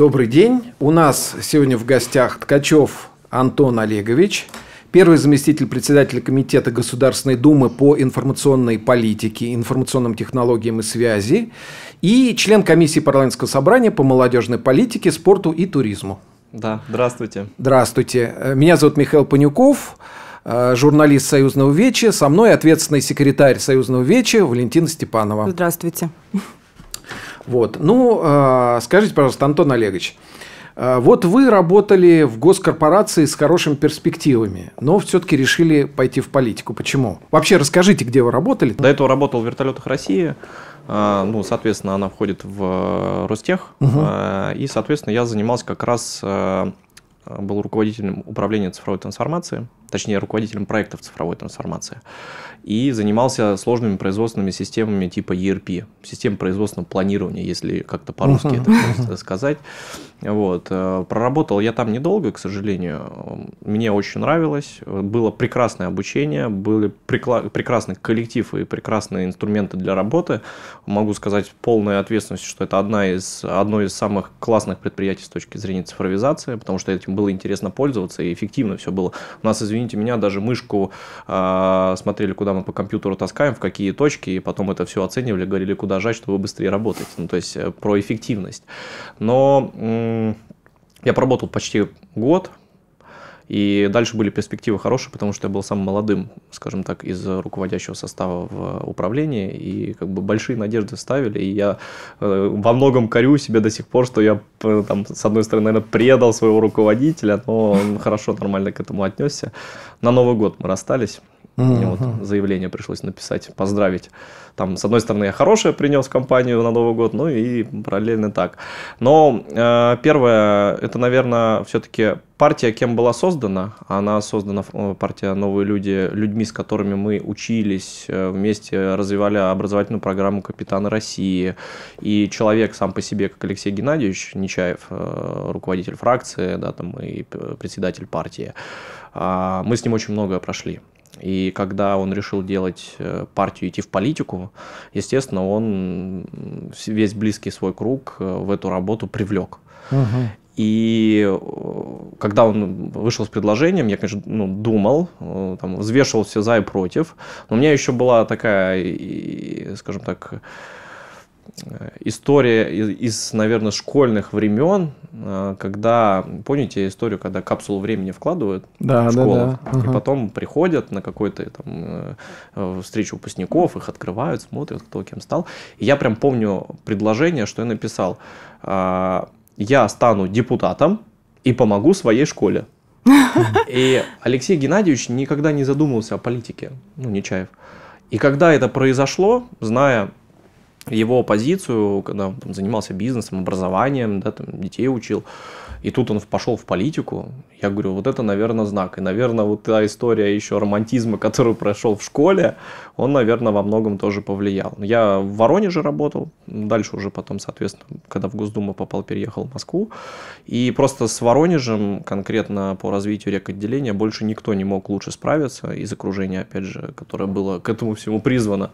Добрый день. У нас сегодня в гостях Ткачев Антон Олегович, первый заместитель председателя Комитета Государственной Думы по информационной политике, информационным технологиям и связи и член комиссии парламентского собрания по молодежной политике, спорту и туризму. Да, здравствуйте. Здравствуйте. Меня зовут Михаил Панюков э, журналист Союзного Вечи, со мной ответственный секретарь Союзного Вечи Валентина Степанова. Здравствуйте. Вот. Ну, а, скажите, пожалуйста, Антон Олегович, а, вот вы работали в госкорпорации с хорошими перспективами, но все-таки решили пойти в политику. Почему? Вообще расскажите, где вы работали. До этого работал в вертолетах России. А, ну, соответственно, она входит в э, Ростех. Угу. И, соответственно, я занимался как раз э, был руководителем управления цифровой трансформации, точнее, руководителем проектов цифровой трансформации и занимался сложными производственными системами типа ERP, систем производственного планирования, если как-то по-русски это сказать. Вот. Э, проработал я там недолго, к сожалению. Мне очень нравилось. Было прекрасное обучение, были прекрасный коллектив и прекрасные инструменты для работы. Могу сказать полную ответственность, что это одна из, одно из самых классных предприятий с точки зрения цифровизации, потому что этим было интересно пользоваться и эффективно все было. У нас, извините меня, даже мышку а, смотрели куда когда мы по компьютеру таскаем, в какие точки, и потом это все оценивали, говорили, куда жать, чтобы быстрее работать. Ну, то есть э, про эффективность. Но я проработал почти год и дальше были перспективы хорошие, потому что я был самым молодым, скажем так, из руководящего состава в управлении, и как бы большие надежды ставили, и я э, во многом корю себя до сих пор, что я э, там, с одной стороны, наверное, предал своего руководителя, но он хорошо, нормально к этому отнесся. На Новый год мы расстались, мне вот заявление пришлось написать, поздравить там, с одной стороны, я хорошее принес компанию на Новый год, ну и параллельно так. Но э, первое, это, наверное, все-таки партия, кем была создана, она создана, э, партия «Новые люди», людьми, с которыми мы учились, э, вместе развивали образовательную программу капитана России». И человек сам по себе, как Алексей Геннадьевич Нечаев, э, руководитель фракции да, там, и председатель партии, а, мы с ним очень многое прошли. И когда он решил делать э, партию, идти в политику, естественно, он весь близкий свой круг э, в эту работу привлек. Угу. И э, когда он вышел с предложением, я, конечно, ну, думал, там, взвешивал все за и против. Но у меня еще была такая, скажем так, Э, история из, наверное, школьных времен, э, когда, помните историю, когда капсулу времени вкладывают да, в школу да, да. Ага. и потом приходят на какую-то там э, встречу выпускников, их открывают, смотрят, кто кем стал. И я прям помню предложение, что я написал. Я стану депутатом и помогу своей школе. И Алексей Геннадьевич никогда не задумывался о политике, ну, Нечаев. И когда это произошло, зная его позицию, когда он там, занимался бизнесом, образованием, да, там, детей учил, и тут он пошел в политику, я говорю, вот это, наверное, знак. И, наверное, вот та история еще романтизма, которую прошел в школе, он, наверное, во многом тоже повлиял. Я в Воронеже работал, дальше уже потом, соответственно, когда в Госдуму попал, переехал в Москву. И просто с Воронежем, конкретно по развитию рекотделения, больше никто не мог лучше справиться из окружения, опять же, которое было к этому всему призвано.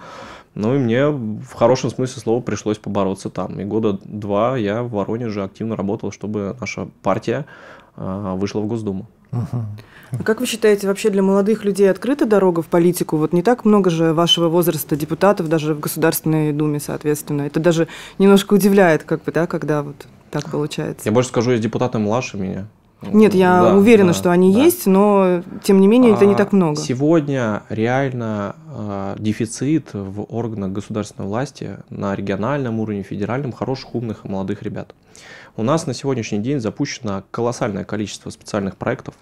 Ну и мне в хорошем смысле слова пришлось побороться там. И года два я в Воронеже активно работал, чтобы наша партия а, вышла в Госдуму. А как вы считаете, вообще для молодых людей открыта дорога в политику? Вот не так много же вашего возраста депутатов даже в Государственной Думе, соответственно. Это даже немножко удивляет, как бы, да, когда вот так а. получается. Я больше скажу, есть депутаты младше меня. Ну, Нет, я да, уверена, да, что они да. есть, но тем не менее а, это не а, так много. Сегодня реально э, дефицит в органах государственной власти на региональном уровне, федеральном хороших, умных и молодых ребят. У нас на сегодняшний день запущено колоссальное количество специальных проектов,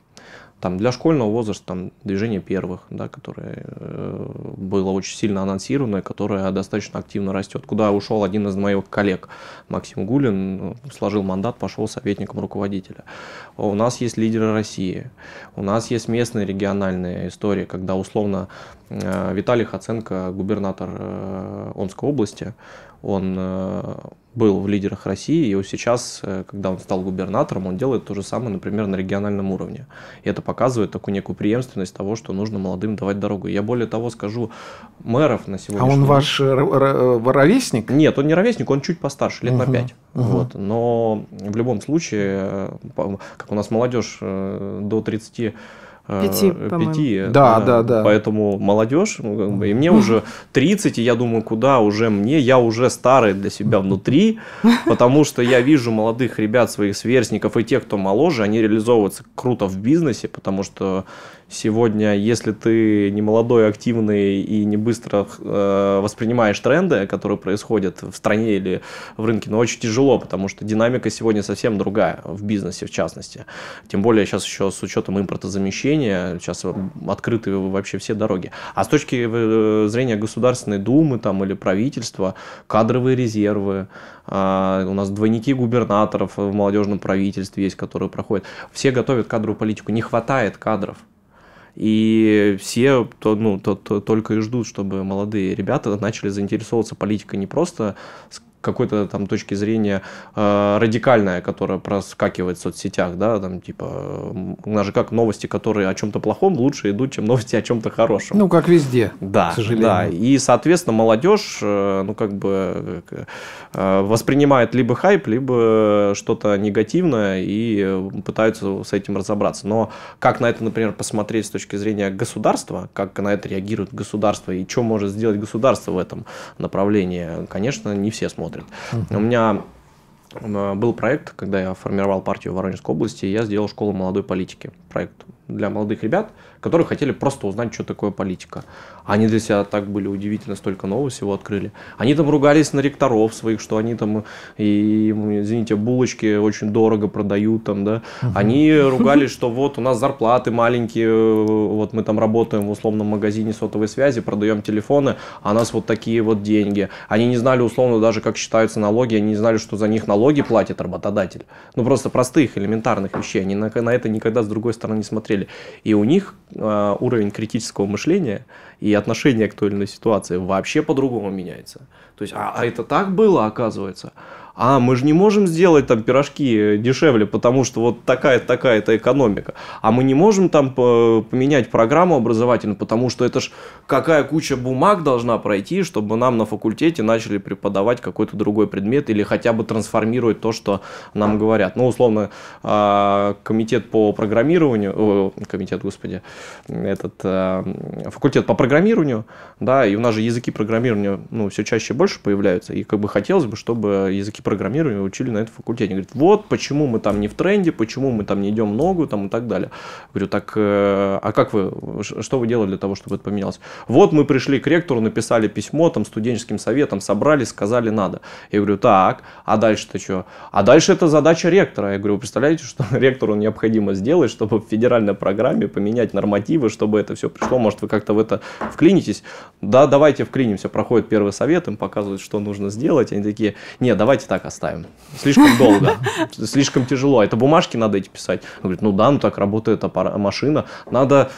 там для школьного возраста там, движение первых, да, которое э, было очень сильно анонсировано которое достаточно активно растет. Куда ушел один из моих коллег, Максим Гулин, ну, сложил мандат, пошел советником руководителя. У нас есть лидеры России, у нас есть местные региональные истории, когда условно э, Виталий Хаценко, губернатор э, Омской области, он э, был в лидерах России, и сейчас, э, когда он стал губернатором, он делает то же самое, например, на региональном уровне. И это показывает такую некую преемственность того, что нужно молодым давать дорогу. Я более того скажу, мэров на а сегодняшний день. А он ваш э, ровесник? Нет, он не ровесник, он чуть постарше, лет угу, на пять. Угу. Вот. Но в любом случае, как у нас молодежь до 30 Э, пяти, пяти э, да, да, да, Поэтому молодежь, ну, и мне уже 30, и я думаю, куда уже мне, я уже старый для себя внутри, потому что я вижу молодых ребят, своих сверстников и тех, кто моложе, они реализовываются круто в бизнесе, потому что сегодня, если ты не молодой, активный и не быстро э, воспринимаешь тренды, которые происходят в стране или в рынке, но ну, очень тяжело, потому что динамика сегодня совсем другая в бизнесе, в частности. Тем более сейчас еще с учетом импортозамещения, сейчас открыты вообще все дороги. А с точки э, зрения Государственной Думы там, или правительства, кадровые резервы, э, у нас двойники губернаторов в молодежном правительстве есть, которые проходят. Все готовят кадровую политику, не хватает кадров. И все то, ну, то, то, только и ждут, чтобы молодые ребята начали заинтересовываться политикой не просто какой-то там точки зрения э, радикальная, которая проскакивает в соцсетях, да, там типа, у нас же как новости, которые о чем-то плохом лучше идут, чем новости о чем-то хорошем. Ну, как везде, да, к сожалению. Да, и, соответственно, молодежь, э, ну, как бы э, воспринимает либо хайп, либо что-то негативное и э, пытаются с этим разобраться. Но как на это, например, посмотреть с точки зрения государства, как на это реагирует государство и что может сделать государство в этом направлении, конечно, не все смотрят смотрят. У меня э, был проект, когда я формировал партию в Воронежской области, я сделал школу молодой политики. Проект для молодых ребят, которые хотели просто узнать, что такое политика. Они для себя так были удивительно, столько нового всего открыли. Они там ругались на ректоров своих, что они там, э, и, извините, булочки очень дорого продают там, да. Они ругались, что вот у нас зарплаты маленькие, э, вот мы там работаем в условном магазине сотовой связи, продаем телефоны, а у нас вот такие вот деньги. Они не знали условно даже, как считаются налоги, они не знали, что за них налоги платит работодатель. Ну, просто простых, элементарных вещей. Они на, на это никогда с другой стороны не смотрели деле. И у них а, уровень критического мышления и отношение к той или иной ситуации вообще по-другому меняется. То есть, а, а это так было, оказывается а мы же не можем сделать там пирожки э, дешевле, потому что вот такая-такая-то экономика, а мы не можем там э, поменять программу образовательную, потому что это ж какая куча бумаг должна пройти, чтобы нам на факультете начали преподавать какой-то другой предмет или хотя бы трансформировать то, что нам говорят. Ну, условно, а, комитет по программированию, комитет, господи, этот э, факультет по программированию, да, и у нас же языки программирования, ну, все чаще и больше появляются, и как бы хотелось бы, чтобы языки программирования учили на этом факультете. Они говорят, вот почему мы там не в тренде, почему мы там не идем ногу там и так далее. Говорю, так, э, а как вы, что вы делали для того, чтобы это поменялось? Вот мы пришли к ректору, написали письмо там студенческим советом, собрали, сказали надо. Я говорю, так, а дальше-то что? А дальше это задача ректора. Я говорю, вы представляете, что ректору необходимо сделать, чтобы в федеральной программе поменять нормативы, чтобы это все пришло, может вы как-то в это вклинитесь? Да, давайте вклинимся. Проходит первый совет, им показывают, что нужно сделать. Они такие, не, давайте так оставим. Слишком долго, слишком тяжело. Это бумажки надо эти писать. Он говорит, ну да, ну так работает машина. Надо,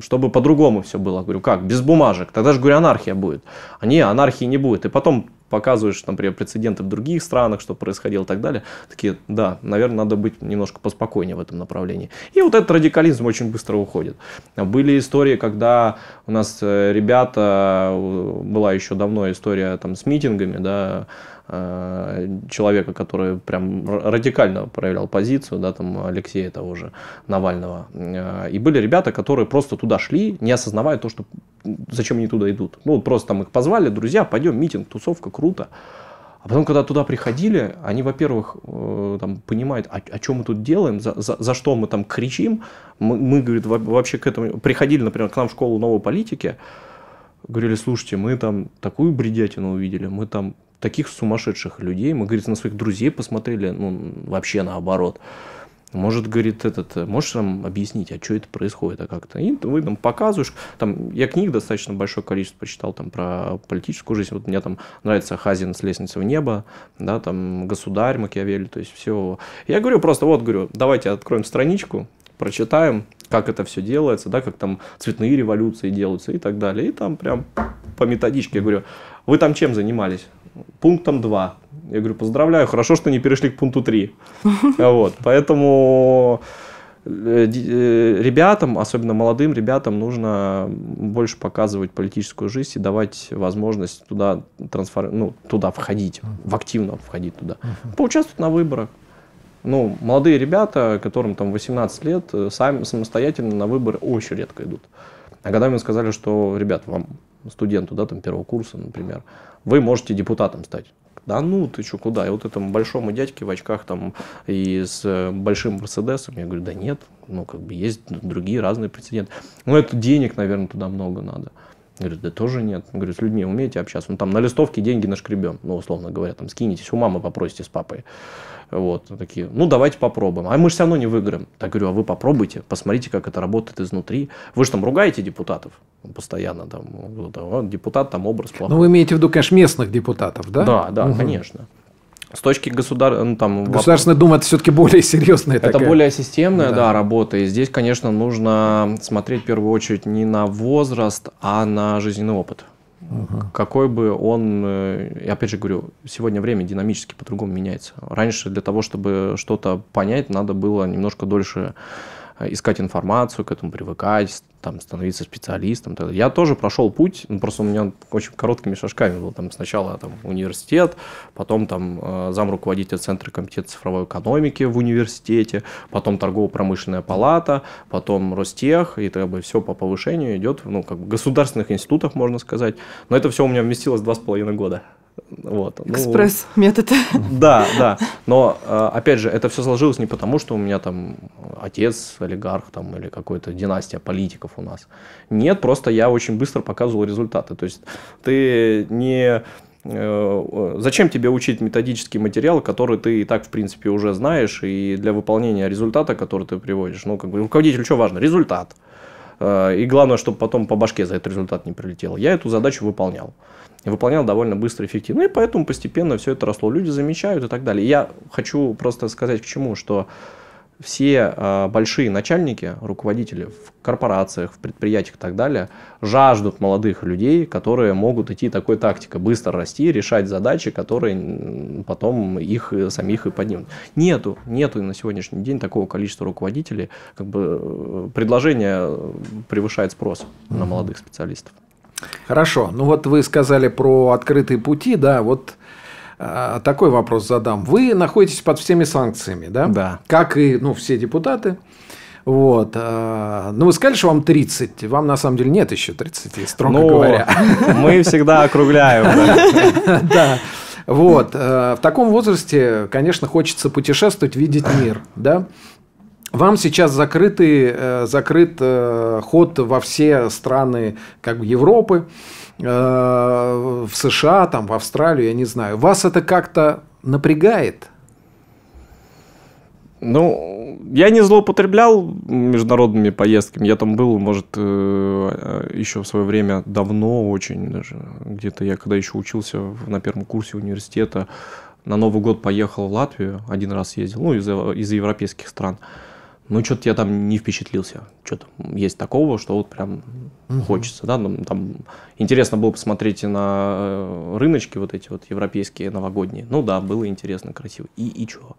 чтобы по-другому все было. Говорю, как? Без бумажек. Тогда же, говорю, анархия будет. А не, анархии не будет. И потом показываешь, например, прецеденты в других странах, что происходило и так далее, такие, да, наверное, надо быть немножко поспокойнее в этом направлении. И вот этот радикализм очень быстро уходит. Были истории, когда у нас э, ребята, э, была еще давно история там с митингами, да, э, человека, который прям радикально проявлял позицию, да, там Алексея того же Навального. И были ребята, которые просто туда шли, не осознавая то, что зачем они туда идут? Ну, вот просто там их позвали, друзья, пойдем, митинг, тусовка, круто. А потом, когда туда приходили, они, во-первых, э, там, понимают, о, о чем мы тут делаем, за, за, за что мы там кричим. Мы, мы, говорит, вообще к этому... Приходили, например, к нам в школу новой политики, говорили, слушайте, мы там такую бредятину увидели, мы там таких сумасшедших людей, мы, говорит, на своих друзей посмотрели, ну, вообще наоборот. Может, говорит, этот, э, можешь нам объяснить, а что это происходит, а как-то? И вы там показываешь, там, я книг достаточно большое количество прочитал там про политическую жизнь, вот мне там нравится Хазин с лестницы в небо, да, там, Государь Макиавелли, то есть все. Я говорю просто, вот, говорю, давайте откроем страничку, прочитаем, как это все делается, да, как там цветные революции делаются и так далее. И там прям по методичке я говорю, вы там чем занимались? Пунктом 2 я говорю, поздравляю, хорошо, что не перешли к пункту 3. Вот, поэтому э, э, ребятам, особенно молодым ребятам, нужно больше показывать политическую жизнь и давать возможность туда, трансфор... ну, туда входить, в активно входить туда. Поучаствовать на выборах. Ну, молодые ребята, которым там 18 лет, э, сами самостоятельно на выборы очень редко идут. А когда мне сказали, что, ребят, вам, студенту, да, там, первого курса, например, вы можете депутатом стать. Да ну ты что, куда? И вот этому большому дядьке в очках там и с э, большим Мерседесом, я говорю, да нет, ну как бы есть другие разные прецеденты. Ну это денег, наверное, туда много надо. Говорит, да тоже нет. Говорит, с людьми умеете общаться. Ну там на листовке деньги нашкребем, ну условно говоря, там скинетесь у мамы, попросите с папой. Вот, такие, ну, давайте попробуем. А мы же все равно не выиграем. Так говорю, а вы попробуйте, посмотрите, как это работает изнутри. Вы же там ругаете депутатов постоянно, там, а депутат, там образ ну, плохой. Ну, вы имеете в виду, конечно, местных депутатов, да? Да, да, угу. конечно. С точки государ... ну, там, Государственная вопрос... Дума это все-таки более серьезная. Это такая. более системная да. Да, работа. И здесь, конечно, нужно смотреть в первую очередь не на возраст, а на жизненный опыт. Угу. Какой бы он, э, я опять же говорю, сегодня время динамически по-другому меняется. Раньше для того, чтобы что-то понять, надо было немножко дольше Э, искать информацию, к этому привыкать, там, становиться специалистом. Я тоже прошел путь, ну, просто у меня очень короткими шажками был. Там сначала там, университет, потом там э, зам руководителя Центра комитета цифровой экономики в университете, потом торгово-промышленная палата, потом Ростех, и как бы все по повышению идет, ну, как бы в государственных институтах, можно сказать. Но это все у меня вместилось два с половиной года. Вот. Ну, Экспресс-метод. да, да. Но, а, опять же, это все сложилось не потому, что у меня там отец олигарх там, или какая-то династия политиков у нас. Нет, просто я очень быстро показывал результаты. То есть ты не... Э, э, зачем тебе учить методический материал, который ты и так, в принципе, уже знаешь, и для выполнения результата, который ты приводишь? Ну, как бы руководитель, что важно? Результат. Э, и главное, чтобы потом по башке за этот результат не прилетело. Я эту задачу выполнял выполнял довольно быстро и эффективно. И поэтому постепенно все это росло. Люди замечают и так далее. Я хочу просто сказать к чему, что все э, большие начальники, руководители в корпорациях, в предприятиях и так далее, жаждут молодых людей, которые могут идти такой тактикой, быстро расти, решать задачи, которые потом их э, самих и поднимут. Нету, нету на сегодняшний день такого количества руководителей, как бы э, предложение э, превышает спрос на молодых специалистов. Хорошо. Ну вот вы сказали про открытые пути, да, вот э, такой вопрос задам. Вы находитесь под всеми санкциями, да? Да. Как и ну, все депутаты. Вот. А, ну, вы сказали, что вам 30. Вам, на самом деле, нет еще 30, строго ну, говоря. Мы всегда округляем. Да. Вот. А, в таком возрасте, конечно, хочется путешествовать, видеть мир, да? Вам сейчас закрытый, э, закрыт э, ход во все страны как бы, Европы, э, в США, там, в Австралию, я не знаю. Вас это как-то напрягает? Ну, я не злоупотреблял международными поездками. Я там был, может, еще в свое время давно очень даже. Где-то я, когда еще учился на первом курсе университета, на Новый год поехал в Латвию, один раз ездил, ну, из, из европейских стран ну что-то я там не впечатлился. Что-то есть такого, что вот прям угу. хочется, да, там, там интересно было посмотреть на э, рыночки вот эти вот европейские новогодние. Ну да, было интересно, красиво. И, и что?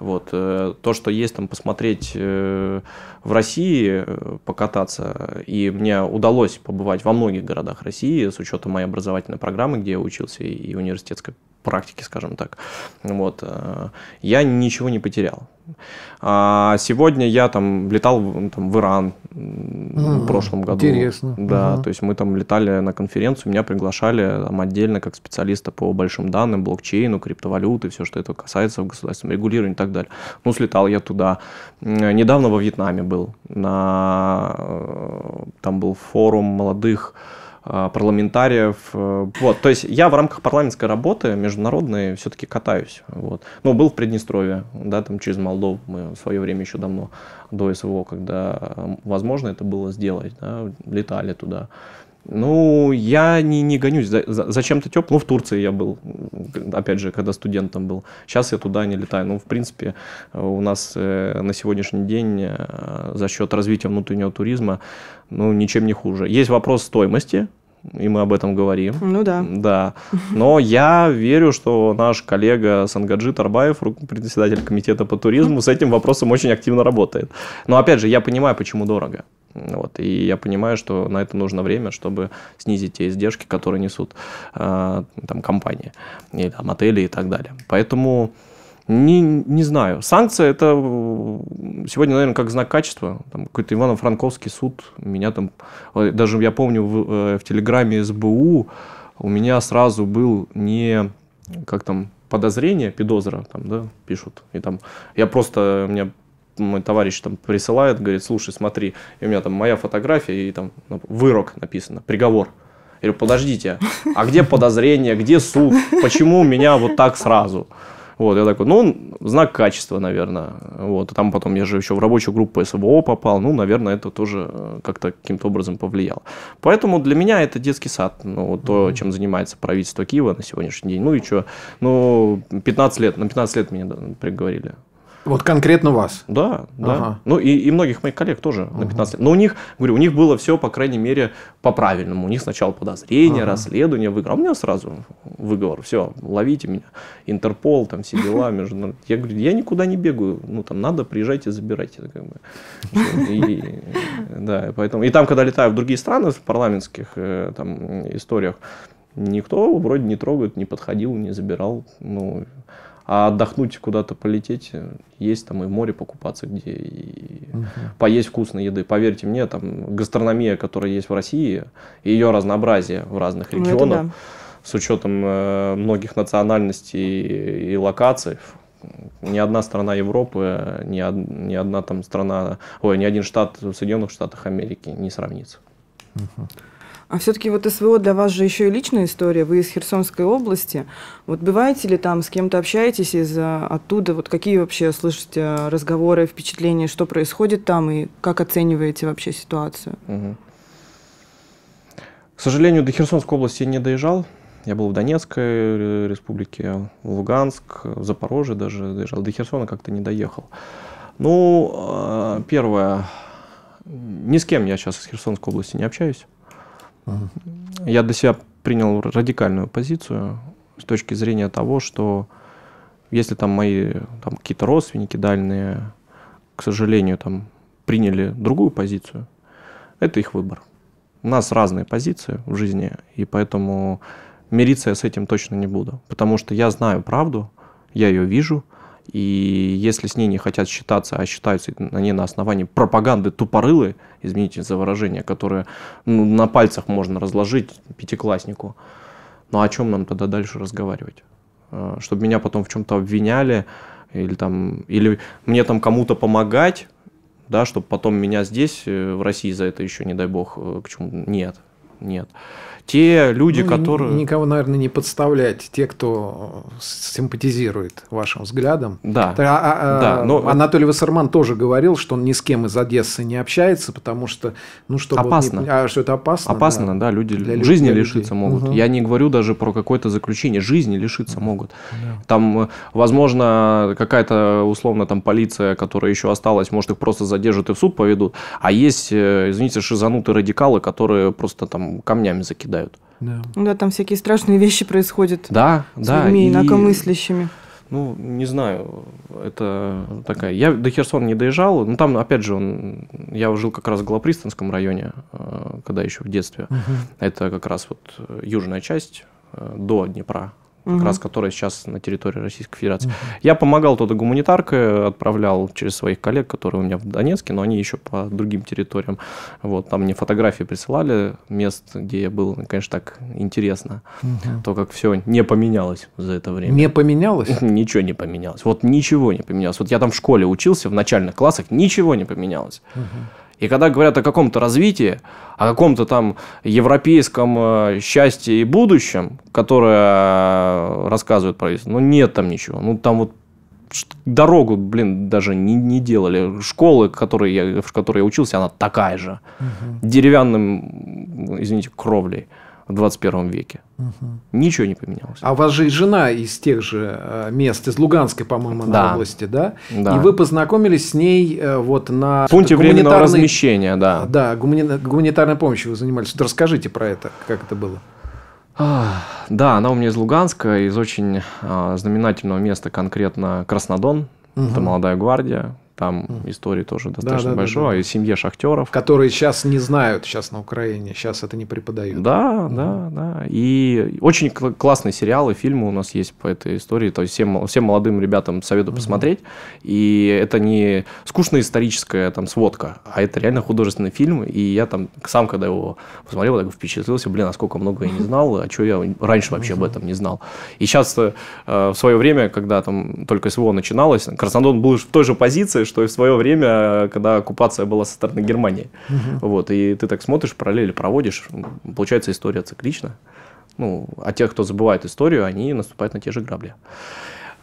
Вот, э, то, что есть там посмотреть э, в России, покататься, и мне удалось побывать во многих городах России с учетом моей образовательной программы, где я учился, и университетской практики, скажем так. Вот, я ничего не потерял. А сегодня я там летал ну, там, в Иран а, в прошлом году. Интересно. Да, ага. то есть мы там летали на конференцию, меня приглашали там отдельно как специалиста по большим данным, блокчейну, криптовалюты, все, что это касается в государственном регулировании и так далее. Ну, слетал я туда. Недавно во Вьетнаме был. На... Э, там был форум молодых Э, парламентариев. Э, вот, то есть я в рамках парламентской работы международной все-таки катаюсь. Вот. но ну, был в Приднестровье, да, там через Молдову мы в свое время еще давно, до СВО, когда э, возможно это было сделать, да, летали туда. Ну, я не, не гонюсь за, за, за чем-то теплым. Ну, в Турции я был, опять же, когда студентом был. Сейчас я туда не летаю. Ну, в принципе, у нас э, на сегодняшний день э, за счет развития внутреннего туризма, ну, ничем не хуже. Есть вопрос стоимости, и мы об этом говорим. Ну да. Да. Но я верю, что наш коллега Сангаджи Тарбаев, председатель комитета по туризму, с этим вопросом очень активно работает. Но опять же, я понимаю, почему дорого. Вот. И я понимаю, что на это нужно время, чтобы снизить те издержки, которые несут э, там, компании, и, там, отели и так далее. Поэтому не, не знаю. Санкция это э, сегодня, наверное, как знак качества. Там какой-то Ивано-Франковский суд меня там... Даже я помню в, э, в телеграме СБУ у меня сразу был не... Как там? подозрение, педозра, там, да, пишут. И там я просто, у меня мой товарищ там присылает, говорит, слушай, смотри, и у меня там моя фотография, и там вырок написано, приговор. Я говорю, подождите, а где подозрение, где суд, почему у меня вот так сразу? Вот, я такой, ну, знак качества, наверное. Вот, там потом я же еще в рабочую группу СВО попал, ну, наверное, это тоже э, как-то каким-то образом повлияло. Поэтому для меня это детский сад, ну, вот то, чем занимается правительство Киева на сегодняшний день. Ну и что, ну, 15 лет, на 15 лет меня приговорили вот конкретно вас? Да, да. Ага. Ну и, и многих моих коллег тоже ага. на 15 лет. Но у них, говорю, у них было все, по крайней мере, по-правильному. У них сначала подозрения, ага. расследование, выговор. А у меня сразу выговор. Все, ловите меня. Интерпол, там все дела. Между... Я говорю, я никуда не бегаю. Ну там надо, приезжайте, забирайте. Как бы. и, да, поэтому... и там, когда летаю в другие страны, в парламентских э, там, историях, никто вроде не трогает, не подходил, не забирал. Ну, а отдохнуть куда-то полететь, есть там и море покупаться, где и угу. поесть вкусной еды. Поверьте мне, там гастрономия, которая есть в России, и ее разнообразие в разных ну, регионах, ну, да. с учетом э, многих национальностей и, и локаций, ни одна страна Европы, ни, од, ни одна там страна, ой, ни один штат в Соединенных Штатах Америки не сравнится. Угу. А все-таки вот СВО для вас же еще и личная история. Вы из Херсонской области. Вот бываете ли там, с кем-то общаетесь из а, оттуда? Вот какие вообще слышите а, разговоры, впечатления, что происходит там и как оцениваете вообще ситуацию? Угу. К сожалению, до Херсонской области не доезжал. Я был в Донецкой республике, в Луганск, в Запорожье даже доезжал. До Херсона как-то не доехал. Ну, а, первое, ни с кем я сейчас из Херсонской области не общаюсь. Угу. Я для себя принял радикальную позицию с точки зрения того, что если там мои там, какие-то родственники дальние, к сожалению, там приняли другую позицию, это их выбор. У нас разные позиции в жизни, и поэтому мириться я с этим точно не буду. Потому что я знаю правду, я ее вижу – и если с ней не хотят считаться, а считаются они на основании пропаганды тупорылы, извините за выражение, которое ну, на пальцах можно разложить пятикласснику, ну о чем нам тогда дальше разговаривать? А, чтобы меня потом в чем-то обвиняли, или, там, или мне там кому-то помогать, да, чтобы потом меня здесь, э, в России, за это еще, не дай бог, э, к чему... Нет, нет. Те люди, ну, которые... Никого, наверное, не подставлять, те, кто э, симпатизирует вашим взглядом. Да, Это, а, а, а, да но... Анатолий Вассерман тоже говорил, что он ни с кем из Одессы не общается, потому что... Ну, чтобы опасно. Не... А что это опасно? Опасно, да, да люди для жизни людей. лишиться могут. Угу. Я не говорю даже про какое-то заключение, жизни лишиться могут. Да. Там, э, возможно, какая-то, условно, там полиция, которая еще осталась, может, их просто задержат и в суд поведут. А есть, э, извините, шизанутые радикалы, которые просто там камнями закидают. Да. да, там всякие страшные вещи происходят. Да, с да. людьми, и... инакомыслящими. Ну, не знаю, это такая... Я до Херсона не доезжал, но там, опять же, он... я жил как раз в Голопристанском районе, э, когда еще в детстве. Угу. Это как раз вот южная часть э, до Днепра, угу. раз которая сейчас на территории Российской Федерации. Угу. Я помогал туда гуманитаркой, отправлял через своих коллег, которые у меня в Донецке, но они еще по другим территориям. Вот, там мне фотографии присылали мест, где я был. Конечно, так интересно. Угу. То, как все не поменялось за это время. Не поменялось? Ничего не поменялось. Вот ничего не поменялось. Вот я там в школе учился, в начальных классах, ничего не поменялось. Угу. И когда говорят о каком-то развитии, о каком-то там европейском э, счастье и будущем, которое э, рассказывают правительство, ну нет там ничего. Ну там вот дорогу, блин, даже не, не делали. Школы, которые я, в которой я учился, она такая же. Угу. Деревянным, извините, кровлей в 21 веке. Угу. Ничего не поменялось. А у вас же и жена из тех же э, мест, из Луганской, по-моему, да. области, да? да? И вы познакомились с ней э, вот на... В пункте временного размещения, да. Да, гумани... гуманитарной помощью вы занимались. расскажите про это, как это было. Да, она у меня из Луганска, из очень а, знаменательного места, конкретно Краснодон. Угу. Это молодая гвардия, там истории тоже достаточно да, да, большое. Да, да. И семье шахтеров. Которые сейчас не знают, сейчас на Украине, сейчас это не преподают. Да, mm. да, да. И очень кл- классные сериалы, фильмы у нас есть по этой истории. То есть всем, всем молодым ребятам советую mm. посмотреть. И это не скучная историческая там сводка, а это реально художественный фильм. И я там сам, когда его посмотрел, так впечатлился, блин, насколько много я не знал, а что я раньше вообще об этом не знал. И сейчас э, в свое время, когда там только СВО начиналось, Краснодон был в той же позиции, что и в свое время, когда оккупация была со стороны Германии. Угу. Вот, и ты так смотришь, параллели проводишь, получается история циклична. Ну, а те, кто забывает историю, они наступают на те же грабли.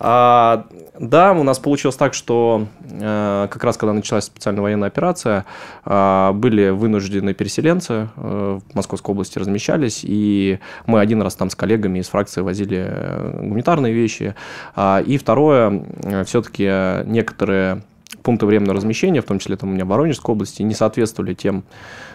А, да, у нас получилось так, что э, как раз когда началась специальная военная операция, э, были вынуждены переселенцы э, в Московской области размещались, и мы один раз там с коллегами из фракции возили э, гуманитарные вещи, э, и второе, э, все-таки некоторые пункты временного размещения, в том числе там у меня в Воронежской области, не соответствовали тем,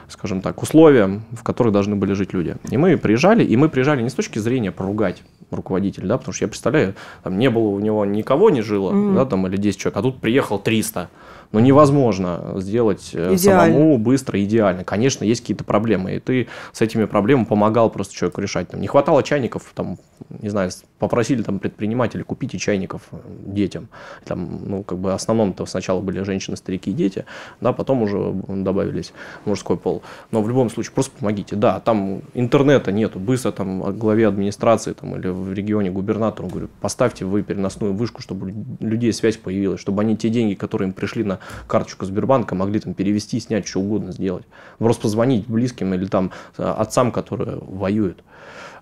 скажем так, условиям, в которых должны были жить люди. И мы приезжали, и мы приезжали не с точки зрения поругать руководителя, да, потому что я представляю, там не было у него никого не жило, mm. да, там или 10 человек, а тут приехал 300 но ну, невозможно сделать э, идеально. самому быстро, идеально. Конечно, есть какие-то проблемы, и ты с этими проблемами помогал просто человеку решать. Там не хватало чайников, там, не знаю, попросили там предприниматели, купить чайников э, детям. Там, ну, как бы в основном-то сначала были женщины, старики и дети, да, потом уже добавились мужской пол. Но в любом случае, просто помогите. Да, там интернета нету, быстро там главе администрации там, или в регионе губернатору говорю, поставьте вы переносную вышку, чтобы людей связь появилась, чтобы они те деньги, которые им пришли на на карточку Сбербанка, могли там перевести, снять, что угодно сделать. Просто позвонить близким или там э, отцам, которые воюют.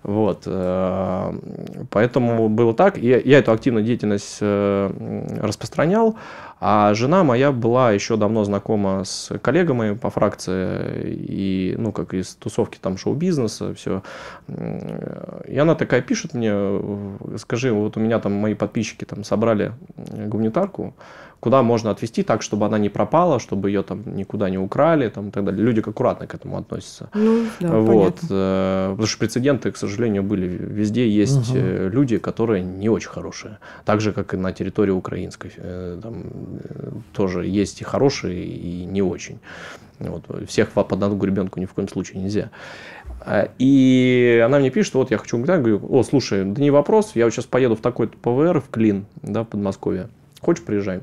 Вот. Э, поэтому было так. Я, я эту активную деятельность э, распространял. А жена моя была еще давно знакома с коллегами по фракции, и, ну, как из тусовки там шоу-бизнеса, все. И она такая пишет мне, скажи, вот у меня там мои подписчики там собрали гуманитарку, куда можно отвезти, так, чтобы она не пропала, чтобы ее там никуда не украли там, и так далее. Люди аккуратно к этому относятся. Ну, да, вот. Понятно. Э, потому что прецеденты, к сожалению, были везде. Есть угу. люди, которые не очень хорошие. Так же, как и на территории украинской. Э, там тоже есть и хорошие, и не очень. Вот. Всех под одну гребенку ни в коем случае нельзя. А, и она мне пишет, вот я хочу я говорю, о, слушай, да не вопрос, я вот сейчас поеду в такой ПВР, в Клин, да, в Подмосковье. Хочешь, приезжай.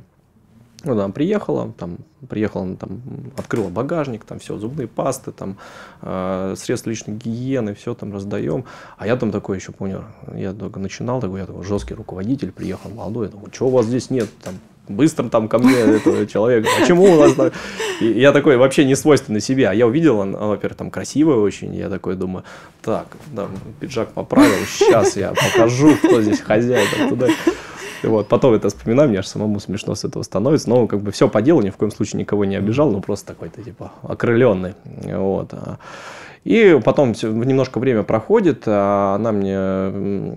Ну, там приехала, там приехала, там открыла багажник, там все, зубные пасты, там э, средства личной гигиены, все там раздаем. А я там такой еще понял, я только начинал, такой, я такой жесткий руководитель приехал, молодой, я думаю, что у вас здесь нет, там быстро там ко мне этого человека, почему а у нас так? И я такой вообще не свойственный себе, а я увидел, он, во-первых, там красивый очень, я такой думаю, так, там пиджак поправил, сейчас я покажу, кто здесь хозяин, там, туда. Вот, потом это вспоминаю, мне аж самому смешно с этого становится. Но как бы все по делу, ни в коем случае никого не обижал, но ну, просто такой-то типа окрыленный. Вот. И потом немножко время проходит, а она мне,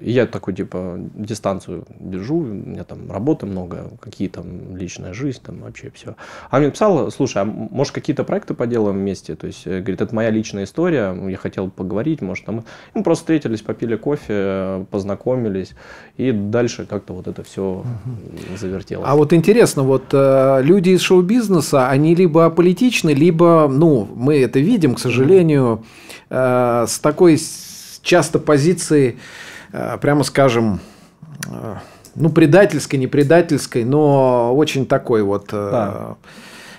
я такой типа дистанцию держу, у меня там работы много, какие там личная жизнь, там вообще все. Она мне написала, слушай, а может какие-то проекты поделаем вместе? То есть, э, говорит, это моя личная история, я хотел поговорить, может там... Мы просто встретились, попили кофе, познакомились, и дальше как-то вот это все угу. завертелось. А вот интересно, вот э, люди из шоу-бизнеса, они либо аполитичны, либо, ну, мы это видим, к сожалению, сожалению, э, с такой часто позиции, э, прямо скажем, э, ну, предательской, не предательской, но очень такой вот... Да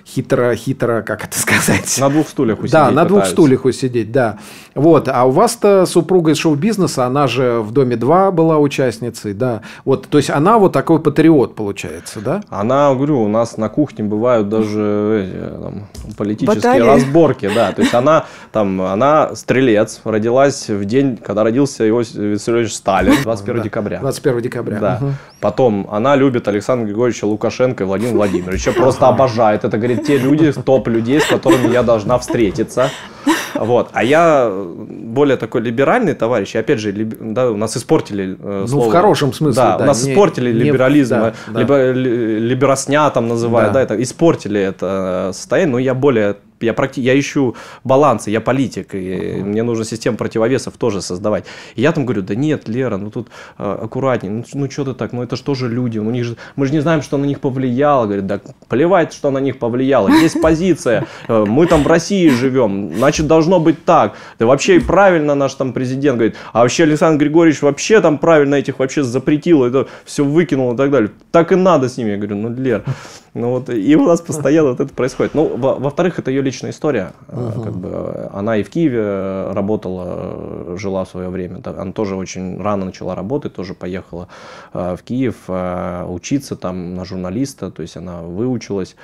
хитро, хитро, как это сказать? На двух стульях усидеть. Да, на пытаются. двух стульях усидеть, да. Вот, а у вас-то супруга из шоу-бизнеса, она же в «Доме 2» была участницей, да. Вот, то есть она вот такой патриот получается, да? Она, говорю, у нас на кухне бывают даже эти, там, политические Баталии. разборки, да. То есть она там, она стрелец, родилась в день, когда родился Иосиф Виссарионович Сталин, 21 да. декабря. 21 декабря. Да. Потом она любит Александра Григорьевича Лукашенко и Владимира Владимировича, просто обожает это, говорит, те люди, топ людей, с которыми я должна встретиться. Вот. А я э, более такой либеральный товарищ. И опять же, либ... да, у нас испортили э, слово. Ну, в хорошем смысле. Да, да у нас не, испортили не, либерализм. Да, э, да. либеросня там называют. Да. да, это, испортили это э, состояние. Но я более я, практи... я ищу балансы, я политик, и uh-huh. мне нужно систему противовесов тоже создавать. И я там говорю, да нет, Лера, ну тут э, аккуратнее, ну, ну что ты так, ну это же тоже люди, ну у них же... мы же не знаем, что на них повлияло. Говорит, да плевать, что на них повлияло, есть позиция, мы там в России живем, значит должно быть так. Да вообще и правильно наш там президент говорит. А вообще Александр Григорьевич вообще там правильно этих вообще запретил, это все выкинул и так далее. Так и надо с ними. Я говорю, ну, Лер, ну вот и у нас постоянно вот это происходит. Ну, во-вторых, это ее личная история. Угу. Как бы, э, она и в Киеве э, работала, жила в свое время. Она тоже очень рано начала работать, тоже поехала в Киев учиться там на журналиста, то есть она выучилась.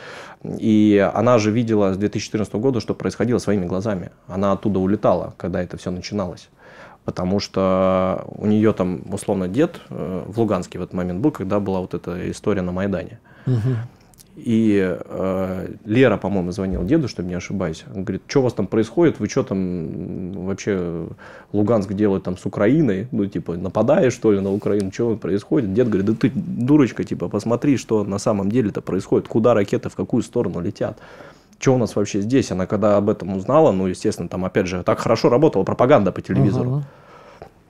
И она же видела с 2014 года, что происходило своими глазами. Она оттуда улетала, когда это все начиналось потому что у нее там, условно, дед в Луганске в этот момент был, когда была вот эта история на Майдане. Угу. И э, Лера, по-моему, звонила деду, чтобы не ошибаюсь. Он говорит, что у вас там происходит? Вы что там вообще Луганск делает там с Украиной? Ну, типа, нападаешь, что ли, на Украину? Что происходит? Дед говорит, да ты дурочка, типа, посмотри, что на самом деле-то происходит. Куда ракеты, в какую сторону летят? Что у нас вообще здесь? Она когда об этом узнала, ну, естественно, там, опять же, так хорошо работала пропаганда по телевизору. Uh-huh.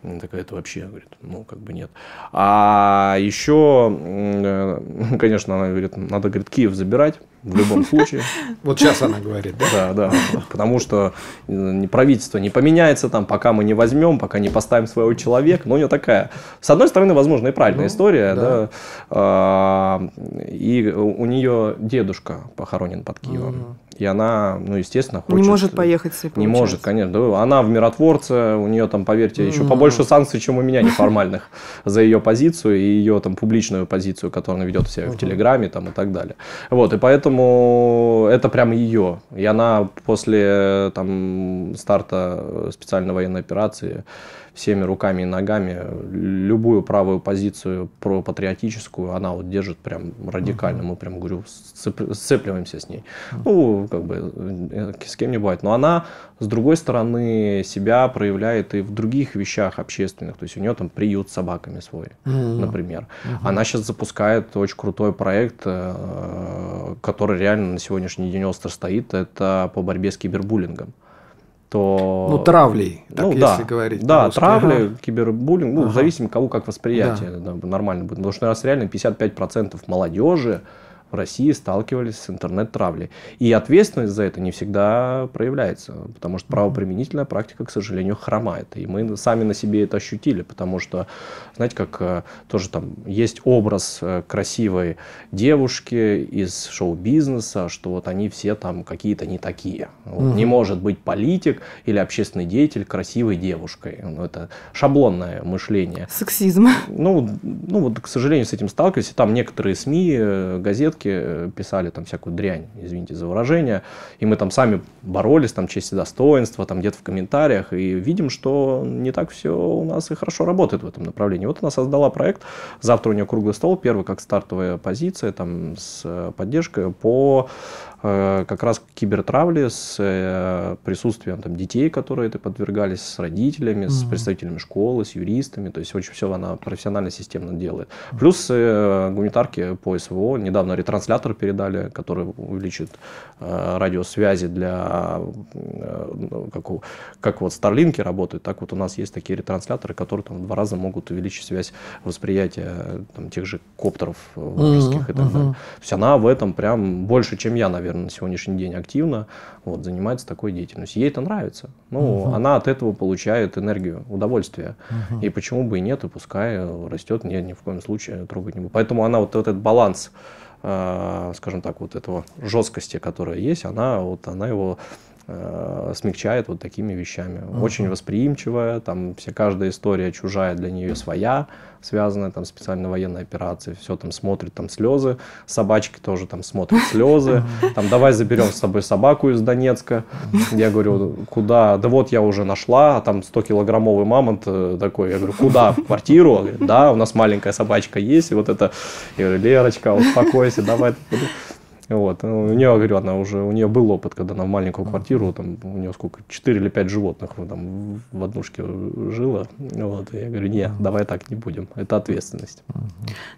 Она такая, это вообще, говорит, ну, как бы нет. А еще, э, конечно, она говорит, надо, говорит, Киев забирать в любом случае. Вот сейчас она говорит, да? Да, да. Потому что э, правительство не поменяется там, пока мы не возьмем, пока не поставим своего человека. Но у нее такая, с одной стороны, возможно, и правильная ну, история. Да. да. А, и у нее дедушка похоронен под Киевом. Угу и она, ну, естественно, хочет... Не может поехать себе, получается. Не может, конечно. она в миротворце, у нее там, поверьте, еще побольше санкций, чем у меня неформальных за ее позицию и ее там публичную позицию, которую она ведет себя в Телеграме там и так далее. Вот, и поэтому это прям ее. И она после там старта специальной военной операции всеми руками и ногами. Любую правую позицию пропатриотическую она вот держит прям радикально. Мы прям, говорю, сцепливаемся с ней. Ну, как бы э, с кем не бывает. Но она, с другой стороны, себя проявляет и в других вещах общественных. То есть у нее там приют с собаками свой, например. Она сейчас запускает очень крутой проект, э, который реально на сегодняшний день остро стоит. Это по борьбе с кибербуллингом то... Ну, травлей, так ну, если да, говорить. Да, травли, ага. кибербуллинг, ну, ага. зависим, кого как восприятие да. нормально будет. Потому что у нас реально 55% молодежи в России сталкивались с интернет-травлей. И ответственность за это не всегда проявляется, потому что правоприменительная практика, к сожалению, хромает. И мы сами на себе это ощутили, потому что, знаете, как э, тоже там есть образ э, красивой девушки из шоу-бизнеса, что вот они все там какие-то не такие. Вот, угу. Не может быть политик или общественный деятель красивой девушкой. Ну, это шаблонное мышление. Сексизм. Ну, ну вот, к сожалению, с этим сталкивались. там некоторые СМИ, э, газетки, тусовки э, писали там всякую дрянь, извините за выражение, и мы там сами боролись, там честь и достоинство, там где-то в комментариях, и видим, что не так все у нас и хорошо работает в этом направлении. Вот она создала проект, завтра у нее круглый стол, первый как стартовая позиция, там с э, поддержкой по Э, как раз кибертравли с э, присутствием там, детей, которые это подвергались, с родителями, mm-hmm. с представителями школы, с юристами. То есть очень все она профессионально, системно делает. Плюс э, гуманитарки по СВО недавно ретранслятор передали, который увеличит радиосвязи для ну, как, у, как вот Старлинки работают, так вот у нас есть такие ретрансляторы, которые там в два раза могут увеличить связь восприятия там, тех же коптеров вражеских mm-hmm. и так далее. То есть она в этом прям больше, чем я, наверное наверное, на сегодняшний день активно вот, занимается такой деятельностью. Ей это нравится. Ну, угу. она от этого получает энергию, удовольствие. Угу. И почему бы и нет, и пускай э, растет, нет, ни в коем случае трогать не буду. Поэтому она вот, вот этот баланс э, скажем так, вот этого жесткости, которая есть, она, вот, она его э, смягчает вот такими вещами. Uh-huh. Очень восприимчивая, там вся каждая история чужая для нее своя, связанная там специально военной операцией, все там смотрит там слезы, собачки тоже там смотрят слезы, там давай заберем с собой собаку из Донецка. Я говорю, куда? Да вот я уже нашла, а там 100-килограммовый мамонт э, такой. Я говорю, куда? В квартиру? Да, у нас маленькая собачка есть, и вот это. Я говорю, Лерочка, успокойся, давай. Вот. Ну, у нее, говорю, она уже, у нее был опыт, когда она в маленькую квартиру, там, у нее сколько, 4 или 5 животных там, в однушке жила. Вот. И я говорю, не, давай так не будем, это ответственность.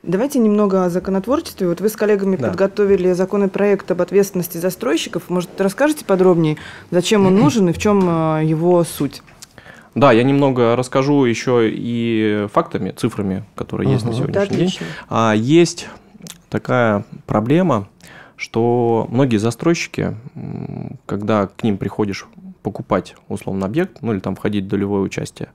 Давайте немного о законотворчестве. Вот вы с коллегами да. подготовили законопроект об ответственности застройщиков. Может, расскажете подробнее, зачем он нужен и в чем а, его суть? Да, я немного расскажу еще и фактами, цифрами, которые угу. есть на сегодняшний да, день. А, есть такая проблема, что многие застройщики, когда к ним приходишь покупать условно объект, ну или там входить в долевое участие,